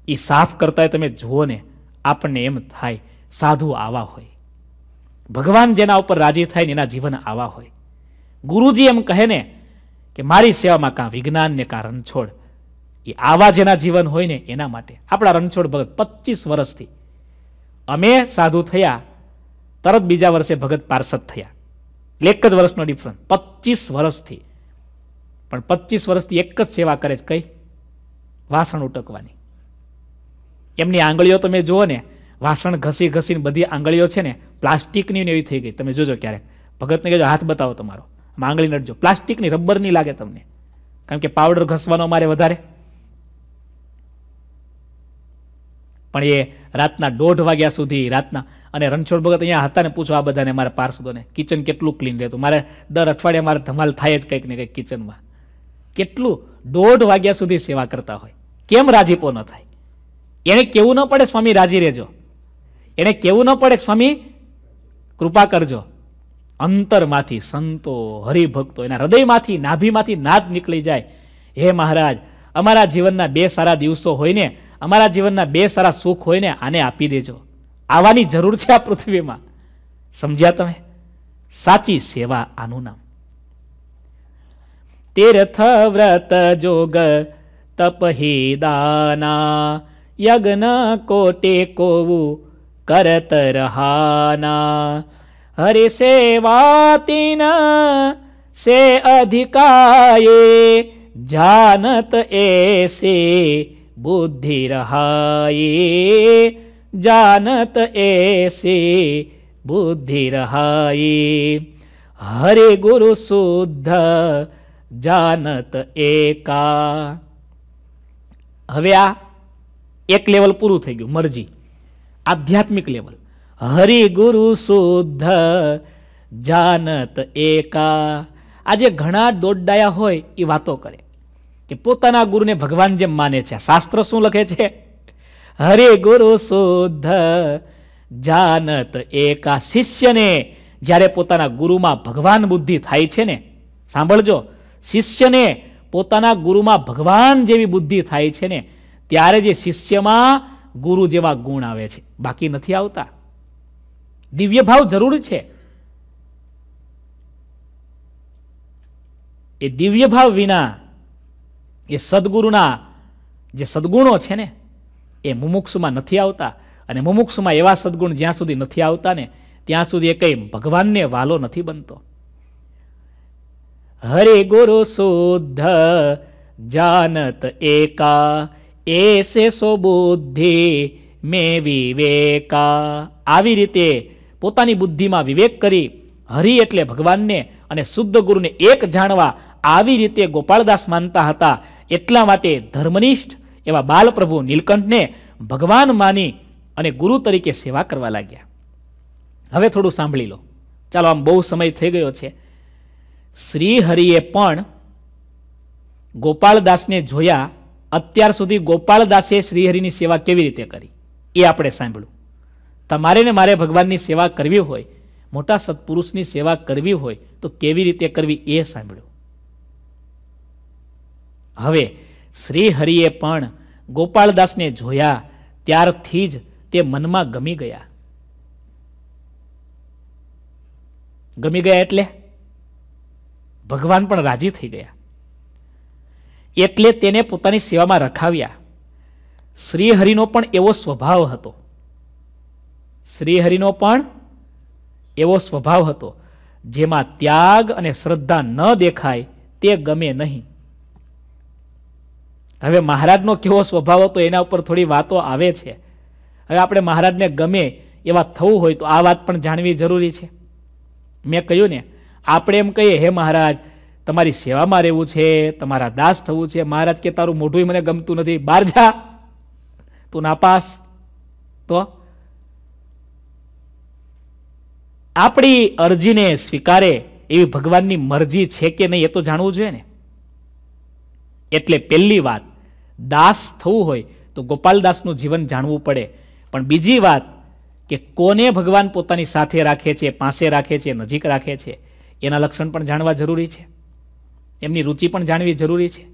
એ સાફ કરતા તમે જુઓ ને આપણને એમ થાય સાધુ આવા હોય ભગવાન જેના ઉપર રાજી થાય ને એના જીવન આવા હોય ગુરુજી એમ કહે ને કે મારી સેવામાં કાં વિજ્ઞાન ને કાં રણછોડ એ આવા જેના જીવન હોય ને એના માટે આપણા રણછોડ ભગત પચીસ વર્ષથી અમે સાધુ થયા તરત બીજા વર્ષે ભગત પાર્ષદ થયા એક જ વર્ષનો ડિફરન્સ પચીસ વર્ષથી પણ પચીસ વર્ષથી એક જ સેવા કરે છે કઈ વાસણ ઉટકવાની એમની આંગળીઓ તમે જુઓ ને વાસણ ઘસી ઘસીને બધી આંગળીઓ છે ને પ્લાસ્ટિકની એવી થઈ ગઈ તમે જોજો ક્યારેક ભગતને કહેજો હાથ બતાવો તમારો આંગળી નડજો પ્લાસ્ટિકની રબરની લાગે તમને કારણ કે પાવડર ઘસવાનો અમારે વધારે પણ એ રાતના દોઢ વાગ્યા સુધી રાતના અને રણછોડ ભગત અહીંયા હતા ને પૂછો આ બધાને મારા પાર્ષદોને કિચન કેટલું ક્લીન રહેતું મારે દર અઠવાડિયે મારે ધમાલ થાય જ કંઈક ને કંઈક કિચનમાં કેટલું દોઢ વાગ્યા સુધી સેવા કરતા હોય કેમ રાજીપો ન થાય એણે કેવું ન પડે સ્વામી રાજી રહેજો એણે કેવું ન પડે સ્વામી કૃપા કરજો અંતરમાંથી સંતો હરિભક્તો એના હૃદયમાંથી નાભીમાંથી નાદ નીકળી જાય હે મહારાજ અમારા જીવનના બે સારા દિવસો હોય ને અમારા જીવનના બે સારા સુખ હોય ને આને આપી દેજો આવવાની જરૂર છે આ પૃથ્વીમાં સમજ્યા તમે સાચી સેવા આનું નામ તીર્થ વ્રત જોગ તપહી દાના યજ્ઞ કોટે કોવું કરત રહાના હરિ સેવાતીન સે અધિકાયે जानत ऐसे बुद्धि रहाये जानत ऐसे बुद्धि रहाये हरे ગુરુ શુદ્ધ જાનત એકા હવે આ એક લેવલ પૂરું થઈ ગયું મરજી આધ્યાત્મિક લેવલ હરિ ગુરુ શુદ્ધ જાનત એકા આજે ઘણા દોડડાયા હોય એ વાતો કરે કે પોતાના ગુરુને ભગવાન જેમ માને છે શાસ્ત્ર શું લખે છે હરે ગુરુ શુદ્ધ જાનત એકા શિષ્યને જ્યારે પોતાના ગુરુમાં ભગવાન બુદ્ધિ થાય છે ને સાંભળજો શિષ્યને પોતાના ગુરુમાં ભગવાન જેવી બુદ્ધિ થાય છે ને ત્યારે જે શિષ્યમાં ગુરુ જેવા ગુણ આવે છે બાકી નથી આવતા દિવ્ય ભાવ જરૂર છે એ દિવ્ય ભાવ વિના એ સદગુરુના જે સદગુણો છે ને એ મુમુક્ષમાં નથી આવતા અને મુમુક્ષમાં એવા સદગુણ જ્યાં સુધી નથી આવતા ને ત્યાં સુધી એ કંઈ ભગવાનને વાલો નથી બનતો હરે ગુરુ શુદ્ધ જાનત એકા એસે સો બુદ્ધિ મે વિવેકા આવી રીતે પોતાની બુદ્ધિમાં વિવેક કરી હરિ એટલે ભગવાનને અને શુદ્ધ ગુરુને એક જાણવા આવી રીતે ગોપાળદાસ માનતા હતા એટલા માટે ધર્મનિષ્ઠ એવા બાલપ્રભુ નીલકંઠને ભગવાન માની અને ગુરુ તરીકે સેવા કરવા લાગ્યા હવે થોડું સાંભળી લો ચાલો આમ બહુ સમય થઈ ગયો છે શ્રીહરિએ પણ ગોપાળદાસને જોયા અત્યાર સુધી ગોપાળદાસે શ્રીહરિની સેવા કેવી રીતે કરી એ આપણે સાંભળ્યું તમારે ને મારે ભગવાનની સેવા કરવી હોય મોટા સત્પુરુષની સેવા કરવી હોય તો કેવી રીતે કરવી એ સાંભળ્યું હવે શ્રીહરિએ પણ ગોપાળદાસને જોયા ત્યારથી જ તે મનમાં ગમી ગયા ગમી ગયા એટલે ભગવાન પણ રાજી થઈ ગયા એટલે તેને પોતાની સેવામાં રખાવ્યા શ્રીહરિનો પણ એવો સ્વભાવ હતો શ્રીહરિનો પણ એવો સ્વભાવ હતો જેમાં ત્યાગ અને શ્રદ્ધા ન દેખાય તે ગમે નહીં હવે મહારાજનો કેવો સ્વભાવ હતો એના ઉપર થોડી વાતો આવે છે હવે આપણે મહારાજને ગમે એવા થવું હોય તો આ વાત પણ જાણવી જરૂરી છે મેં કહ્યું ને આપણે એમ કહીએ હે મહારાજ તમારી સેવામાં રહેવું છે તમારા દાસ થવું છે મહારાજ કે તારું મોઢું મને ગમતું નથી બહાર જા તું નાપાસ તો આપણી અરજીને સ્વીકારે એવી ભગવાનની મરજી છે કે નહીં એ તો જાણવું જોઈએ ને એટલે પહેલી વાત દાસ થવું હોય તો ગોપાલદાસનું જીવન જાણવું પડે પણ બીજી વાત કે કોને ભગવાન પોતાની સાથે રાખે છે પાસે રાખે છે નજીક રાખે છે એના લક્ષણ પણ જાણવા જરૂરી છે એમની રુચિ પણ જાણવી જરૂરી છે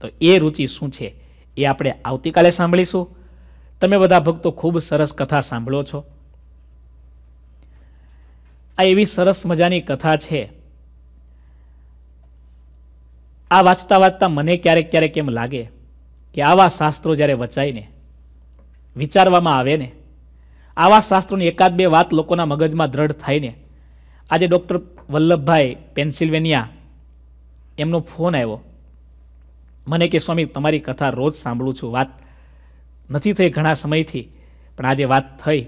તો એ રુચિ શું છે એ આપણે આવતીકાલે સાંભળીશું તમે બધા ભક્તો ખૂબ સરસ કથા સાંભળો છો આ એવી સરસ મજાની કથા છે આ વાંચતા વાંચતા મને ક્યારેક ક્યારેક એમ લાગે કે આવા શાસ્ત્રો જ્યારે વચાઈને વિચારવામાં આવે ને આવા શાસ્ત્રોની એકાદ બે વાત લોકોના મગજમાં દ્રઢ થાય ને આજે ડૉક્ટર વલ્લભભાઈ પેન્સિલ્વેનિયા એમનો ફોન આવ્યો મને કે સ્વામી તમારી કથા રોજ સાંભળું છું વાત નથી થઈ ઘણા સમયથી પણ આજે વાત થઈ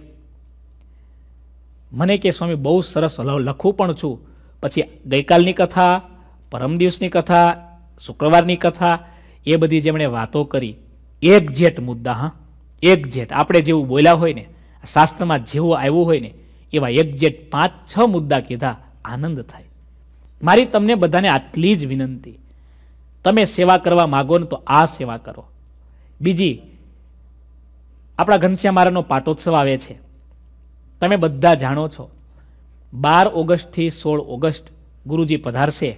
મને કે સ્વામી બહુ સરસ લખું પણ છું પછી ગઈકાલની કથા પરમ દિવસની કથા શુક્રવારની કથા એ બધી જેમણે વાતો કરી એક જેટ મુદ્દા હા એક જેટ આપણે જેવું બોલ્યા હોય ને શાસ્ત્રમાં જેવું આવ્યું હોય ને એવા એક જેટ પાંચ છ મુદ્દા કીધા આનંદ થાય મારી તમને બધાને આટલી જ વિનંતી તમે સેવા કરવા માગો ને તો આ સેવા કરો બીજી આપણા ઘનશ્યા મારાનો પાટોત્સવ આવે છે તમે બધા જાણો છો બાર ઓગસ્ટથી સોળ ઓગસ્ટ ગુરુજી પધારશે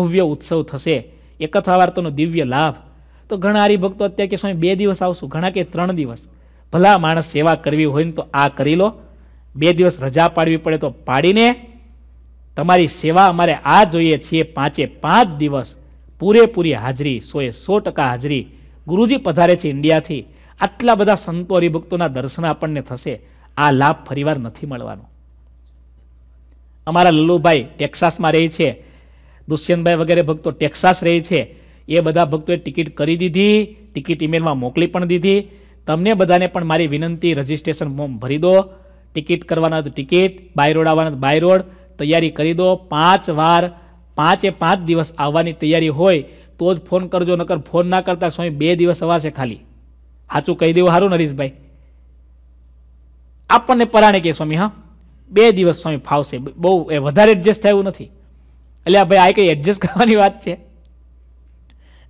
ભવ્ય ઉત્સવ થશે એકથા વાર્તાનો દિવ્ય લાભ તો ઘણા હરિભક્તો અત્યારે કે સ્વામી બે દિવસ આવશું ઘણા કે ત્રણ દિવસ ભલા માણસ સેવા કરવી હોય ને તો આ કરી લો બે દિવસ રજા પાડવી પડે તો પાડીને તમારી સેવા અમારે આ જોઈએ છીએ પાંચે પાંચ દિવસ પૂરેપૂરી હાજરી સોએ સો ટકા હાજરી ગુરુજી પધારે છે ઇન્ડિયાથી આટલા બધા સંતો હરિભક્તોના દર્શન આપણને થશે આ લાભ ફરીવાર નથી મળવાનો અમારા લલ્લુભાઈ ટેક્સાસમાં રહે છે દુષ્યંતભાઈ વગેરે ભક્તો ટેક્સાસ રહે છે એ બધા ભક્તોએ ટિકિટ કરી દીધી ટિકિટ ઈમેલમાં મોકલી પણ દીધી તમને બધાને પણ મારી વિનંતી રજિસ્ટ્રેશન ફોર્મ ભરી દો ટિકિટ કરવાના ટિકિટ બાય રોડ આવવાના બાય રોડ તૈયારી કરી દો પાંચ વાર પાંચે પાંચ દિવસ આવવાની તૈયારી હોય તો જ ફોન કરજો નકર ફોન ના કરતા સ્વામી બે દિવસ અવાશે ખાલી સાચું કહી દેવું સારું નરેશભાઈ આપણને પરાણે કે સ્વામી હા બે દિવસ સ્વામી ફાવશે બહુ એ વધારે એડજસ્ટ થયું નથી એટલે આ ભાઈ આ કંઈ એડજસ્ટ કરવાની વાત છે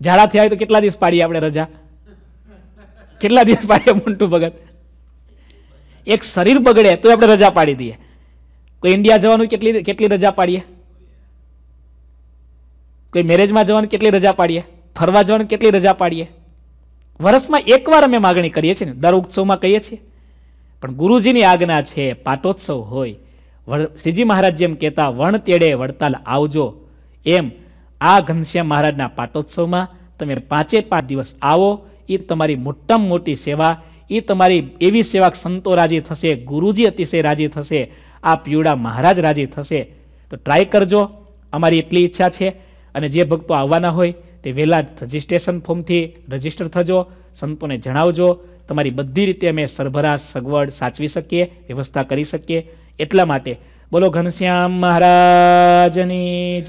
ઝાડા થયા હોય તો કેટલા દિવસ પાડીએ આપણે રજા કેટલા દિવસ પાડીએ મોન્ટુ ભગત એક શરીર બગડે તો આપણે રજા પાડી દઈએ કોઈ ઇન્ડિયા જવાનું કેટલી કેટલી રજા પાડીએ કોઈ મેરેજમાં જવાની કેટલી રજા પાડીએ ફરવા જવાની કેટલી રજા પાડીએ વર્ષમાં એકવાર અમે માગણી કરીએ છીએ ને દર ઉત્સવમાં કહીએ છીએ પણ ગુરુજીની આજ્ઞા છે પાટોત્સવ હોય શ્રીજી મહારાજ જેમ કહેતા વણ તેડે વડતાલ આવજો એમ આ ઘનશ્યામ મહારાજના પાટોત્સવમાં તમે પાંચે પાંચ દિવસ આવો એ તમારી મોટામાં મોટી સેવા એ તમારી એવી સેવા સંતો રાજી થશે ગુરુજી અતિશય રાજી થશે આ પીવડા મહારાજ રાજી થશે તો ટ્રાય કરજો અમારી એટલી ઈચ્છા છે અને જે ભક્તો આવવાના હોય તે વહેલા રજિસ્ટ્રેશન ફોર્મથી રજીસ્ટર થજો સંતોને જણાવજો તમારી બધી રીતે અમે સરભરા સગવડ સાચવી શકીએ વ્યવસ્થા કરી શકીએ એટલા માટે બોલો ઘનશ્યામ મહારાજની